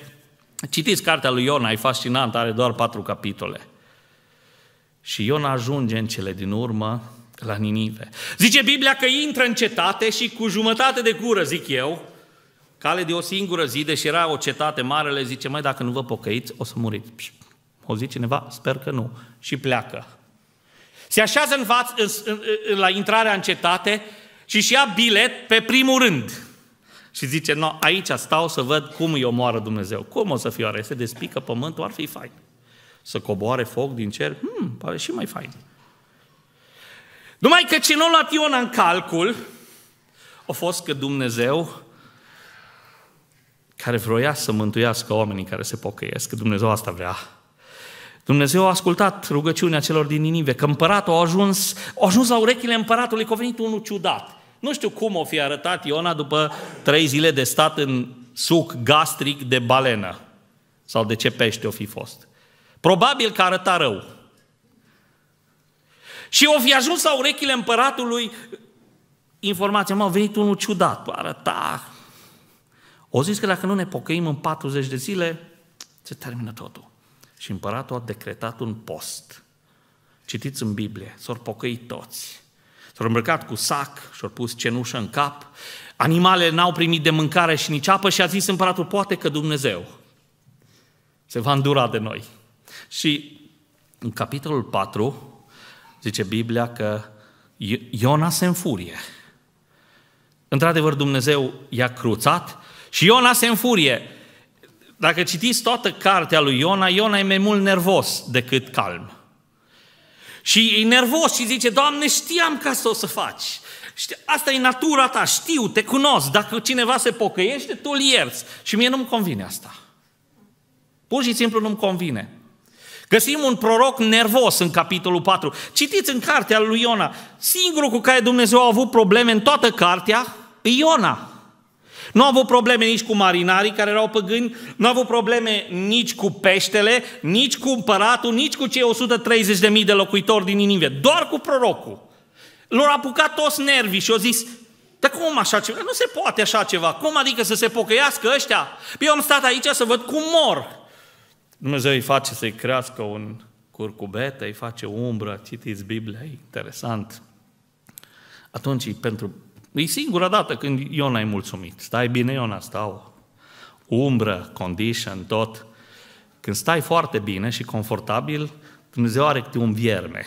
Citiți cartea lui Iona, e fascinant, are doar patru capitole. Și Iona ajunge în cele din urmă la Ninive. Zice Biblia că intră în cetate și cu jumătate de gură, zic eu, cale de o singură zi, deși era o cetate mare, le zice, mai dacă nu vă pocăiți, o să muriți. O zice cineva, sper că nu. Și pleacă. Se așează în față, la intrarea în cetate și și ia bilet pe primul rând. Și zice, no, aici stau să văd cum îi omoară Dumnezeu. Cum o să fie oare? Se despică pământul, ar fi fain. Să coboare foc din cer, hmm, pare și mai fain. Numai că ce nu a luat Iona în calcul, a fost că Dumnezeu care vroia să mântuiască oamenii care se pocăiesc. Dumnezeu asta vrea. Dumnezeu a ascultat rugăciunea celor din Ninive, că împăratul a ajuns, a ajuns la urechile împăratului, că a venit unul ciudat. Nu știu cum o fi arătat Iona după trei zile de stat în suc gastric de balenă. Sau de ce pește o fi fost. Probabil că arăta rău. Și o fi ajuns la urechile împăratului informația, mă, a venit unul ciudat, arăta o zis că dacă nu ne pocăim în 40 de zile, se termină totul. Și împăratul a decretat un post. Citiți în Biblie, s-au pocăit toți. S-au îmbrăcat cu sac și-au pus cenușă în cap. Animalele n-au primit de mâncare și nici apă și a zis împăratul, poate că Dumnezeu se va îndura de noi. Și în capitolul 4 zice Biblia că Iona se înfurie. Într-adevăr, Dumnezeu i-a cruțat și Iona se înfurie. Dacă citiți toată cartea lui Iona, Iona e mai mult nervos decât calm. Și e nervos și zice, Doamne, știam că asta o să faci. Asta e natura ta, știu, te cunosc. Dacă cineva se pocăiește, tu îl ierți. Și mie nu-mi convine asta. Pur și simplu nu-mi convine. Găsim un proroc nervos în capitolul 4. Citiți în cartea lui Iona. Singurul cu care Dumnezeu a avut probleme în toată cartea e Iona. Nu au avut probleme nici cu marinarii care erau păgâni, nu au avut probleme nici cu peștele, nici cu împăratul, nici cu cei 130.000 de locuitori din Ninive, doar cu prorocul. Lor a apucat toți nervii și au zis, dar cum așa ceva? Nu se poate așa ceva. Cum adică să se pocăiască ăștia? Eu am stat aici să văd cum mor. Dumnezeu îi face să-i crească un curcubet, îi face umbră, citiți Biblia, e interesant. Atunci, pentru E singura dată când Iona e mulțumit. Stai bine, Iona, stau. Umbră, condition, tot. Când stai foarte bine și confortabil, Dumnezeu are câte un vierme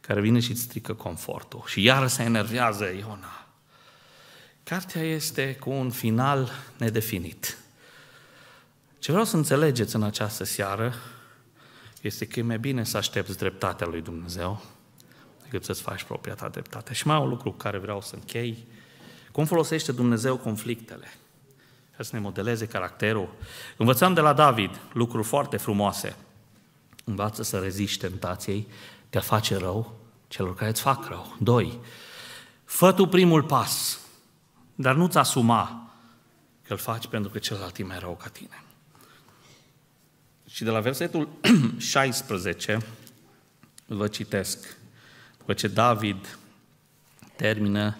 care vine și îți strică confortul. Și iar se enervează Iona. Cartea este cu un final nedefinit. Ce vreau să înțelegeți în această seară este că e mai bine să aștepți dreptatea lui Dumnezeu decât să-ți faci propria ta dreptate. Și mai am un lucru care vreau să închei. Cum folosește Dumnezeu conflictele? Ca să ne modeleze caracterul. Învățăm de la David lucruri foarte frumoase. Învață să reziști tentației de a face rău celor care îți fac rău. Doi, fă tu primul pas, dar nu-ți asuma că îl faci pentru că celălalt e mai rău ca tine. Și de la versetul 16, vă citesc. După ce David termină,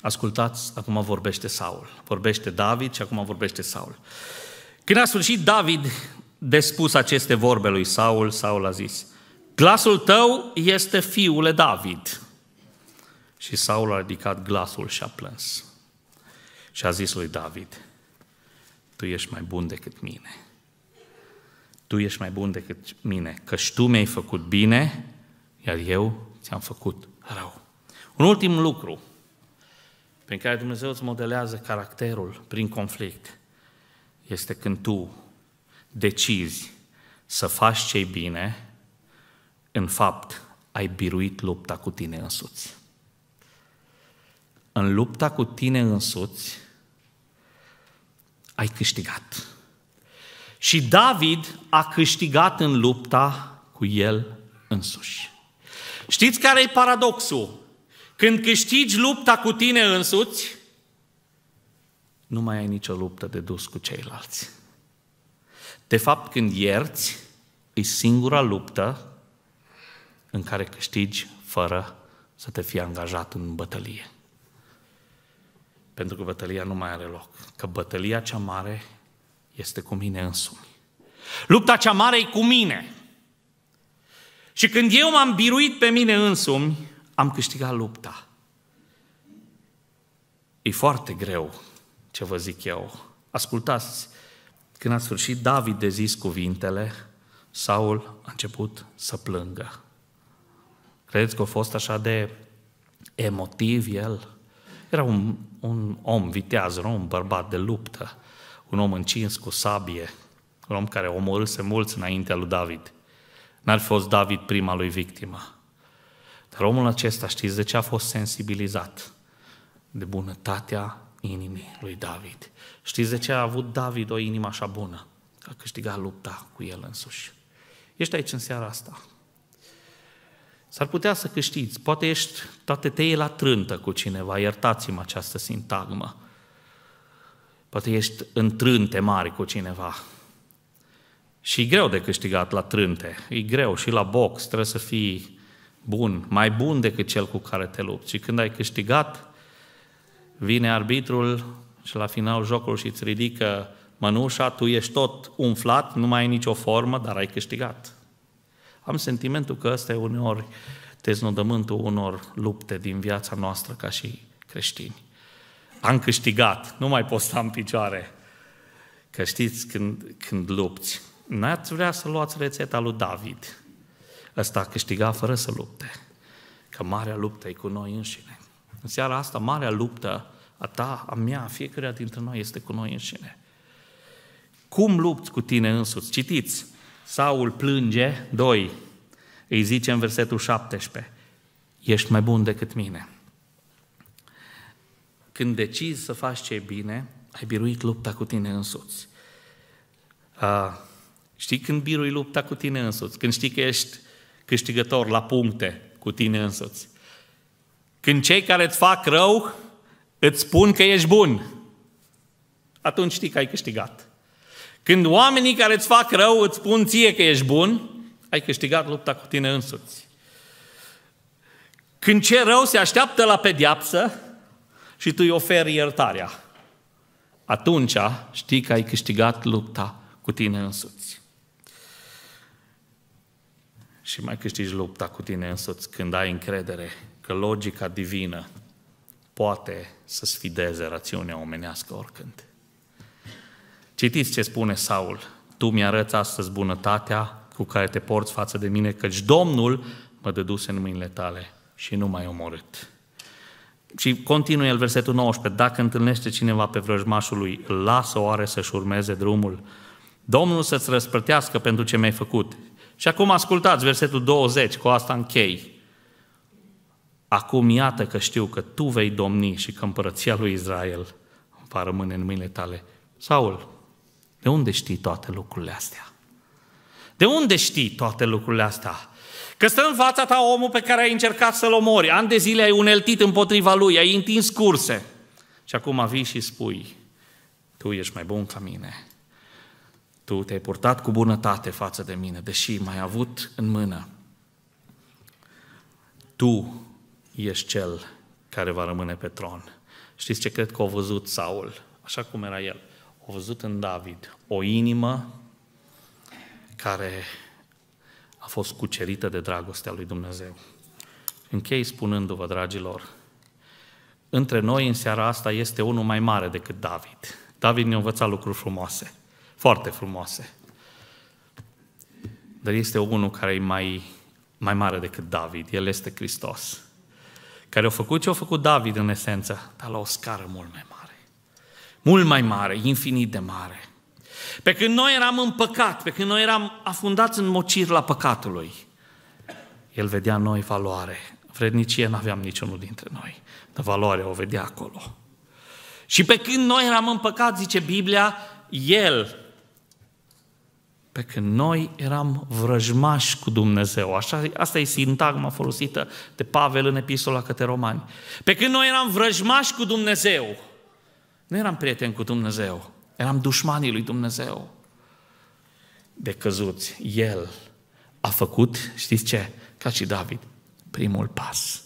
ascultați, acum vorbește Saul. Vorbește David și acum vorbește Saul. Când a sfârșit David de spus aceste vorbe lui Saul, Saul a zis, glasul tău este fiule David. Și Saul a ridicat glasul și a plâns. Și a zis lui David, tu ești mai bun decât mine. Tu ești mai bun decât mine, și tu mi-ai făcut bine, iar eu ți-am făcut rău. Un ultim lucru prin care Dumnezeu îți modelează caracterul prin conflict este când tu decizi să faci ce bine, în fapt ai biruit lupta cu tine însuți. În lupta cu tine însuți ai câștigat. Și David a câștigat în lupta cu el însuși. Știți care e paradoxul? Când câștigi lupta cu tine însuți, nu mai ai nicio luptă de dus cu ceilalți. De fapt, când ierți, e singura luptă în care câștigi fără să te fie angajat în bătălie. Pentru că bătălia nu mai are loc. Că bătălia cea mare este cu mine însumi. Lupta cea mare e cu mine. Și când eu m-am biruit pe mine însumi, am câștigat lupta. E foarte greu ce vă zic eu. Ascultați, când a sfârșit David de zis cuvintele, Saul a început să plângă. Credeți că a fost așa de emotiv el? Era un, un om viteaz, un om bărbat de luptă, un om încins cu sabie, un om care omorâse mulți înaintea lui David. N-ar fi fost David prima lui victimă. Dar omul acesta, știți de ce a fost sensibilizat? De bunătatea inimii lui David. Știți de ce a avut David o inimă așa bună? Că a câștigat lupta cu el însuși. Ești aici în seara asta. S-ar putea să câștigi. poate ești, toate tei la trântă cu cineva, iertați-mă această sintagmă. Poate ești în trânte mari cu cineva, și e greu de câștigat la trânte, e greu și la box, trebuie să fii bun, mai bun decât cel cu care te lupți. Și când ai câștigat, vine arbitrul și la final jocul și îți ridică mănușa, tu ești tot umflat, nu mai ai nicio formă, dar ai câștigat. Am sentimentul că ăsta e uneori deznodământul unor lupte din viața noastră ca și creștini. Am câștigat, nu mai pot sta în picioare. Că știți, când, când lupți, N-ați vrea să luați rețeta lui David. Ăsta câștigat fără să lupte. Că marea luptă e cu noi înșine. În seara asta, marea luptă a ta, a mea, a fiecăruia dintre noi este cu noi înșine. Cum lupți cu tine însuți? Citiți, Saul plânge, doi. îi zice în versetul 17, ești mai bun decât mine. Când decizi să faci ce e bine, ai biruit lupta cu tine însuți. Uh, Știi când birui lupta cu tine însuți, când știi că ești câștigător la puncte cu tine însuți. Când cei care îți fac rău îți spun că ești bun, atunci știi că ai câștigat. Când oamenii care îți fac rău îți spun ție că ești bun, ai câștigat lupta cu tine însuți. Când ce rău se așteaptă la pediapsă și tu îi oferi iertarea, atunci știi că ai câștigat lupta cu tine însuți și mai câștigi lupta cu tine însuți când ai încredere că logica divină poate să sfideze rațiunea omenească oricând. Citiți ce spune Saul. Tu mi-arăți astăzi bunătatea cu care te porți față de mine, căci Domnul mă dăduse în mâinile tale și nu mai omorât. Și continuă el versetul 19. Dacă întâlnește cineva pe vrăjmașul lui, lasă oare să-și urmeze drumul. Domnul să-ți răspătească pentru ce mi-ai făcut și acum ascultați versetul 20, cu asta închei. Acum iată că știu că tu vei domni și că împărăția lui Israel va rămâne în mâinile tale. Saul, de unde știi toate lucrurile astea? De unde știi toate lucrurile astea? Că stă în fața ta omul pe care ai încercat să-l omori, an de zile ai uneltit împotriva lui, ai întins curse. Și acum vii și spui, tu ești mai bun ca mine. Tu te-ai purtat cu bunătate față de mine, deși m-ai avut în mână. Tu ești cel care va rămâne pe tron. Știți ce cred că a văzut Saul, așa cum era el? A văzut în David o inimă care a fost cucerită de dragostea lui Dumnezeu. Închei spunându-vă, dragilor, între noi în seara asta este unul mai mare decât David. David ne-a învățat lucruri frumoase foarte frumoase. Dar este unul care e mai, mai mare decât David, el este Hristos. Care a făcut ce a făcut David în esență, dar la o scară mult mai mare. Mult mai mare, infinit de mare. Pe când noi eram în păcat, pe când noi eram afundați în mocir la păcatului, el vedea noi valoare. Vrednicie nu aveam niciunul dintre noi, dar valoare o vedea acolo. Și pe când noi eram în păcat, zice Biblia, El pe când noi eram vrăjmași cu Dumnezeu. Așa, asta e sintagma folosită de Pavel în epistola către romani. Pe când noi eram vrăjmași cu Dumnezeu, nu eram prieteni cu Dumnezeu, eram dușmanii lui Dumnezeu. De căzuți, El a făcut, știți ce? Ca și David, primul pas.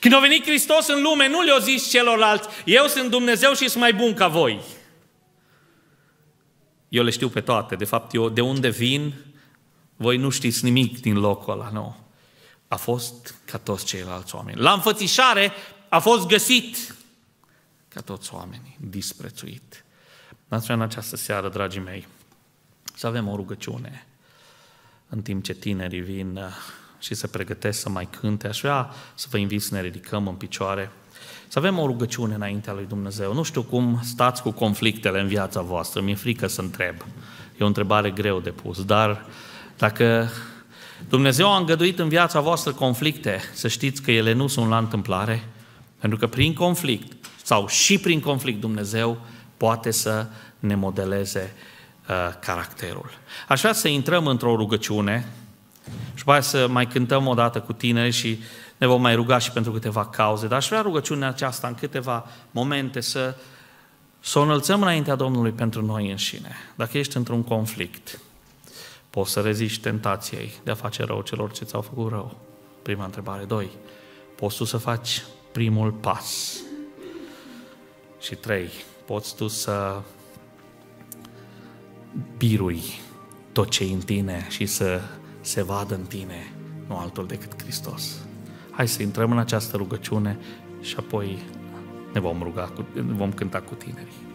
Când a venit Hristos în lume, nu le-a zis celorlalți, eu sunt Dumnezeu și sunt mai bun ca voi. Eu le știu pe toate. De fapt, eu de unde vin, voi nu știți nimic din locul ăla nou. A fost ca toți ceilalți oameni. La înfățișare a fost găsit ca toți oamenii, disprețuit. Dar în această seară, dragii mei, să avem o rugăciune în timp ce tinerii vin uh, și se pregătesc să mai cânte. Aș vrea să vă invit să ne ridicăm în picioare. Să avem o rugăciune înaintea lui Dumnezeu. Nu știu cum stați cu conflictele în viața voastră, mi-e frică să întreb. E o întrebare greu de pus, dar dacă Dumnezeu a îngăduit în viața voastră conflicte, să știți că ele nu sunt la întâmplare, pentru că prin conflict sau și prin conflict Dumnezeu poate să ne modeleze uh, caracterul. Așa să intrăm într-o rugăciune și după să mai cântăm o dată cu tine și uh, ne vom mai ruga și pentru câteva cauze, dar aș vrea rugăciunea aceasta în câteva momente să, să o înălțăm înaintea Domnului pentru noi înșine. Dacă ești într-un conflict, poți să reziști tentației de a face rău celor ce ți-au făcut rău. Prima întrebare. Doi, poți tu să faci primul pas. Și trei, poți tu să birui tot ce în tine și să se vadă în tine, nu altul decât Hristos. Hai să intrăm în această rugăciune și apoi ne vom ruga, cu, vom cânta cu tinerii.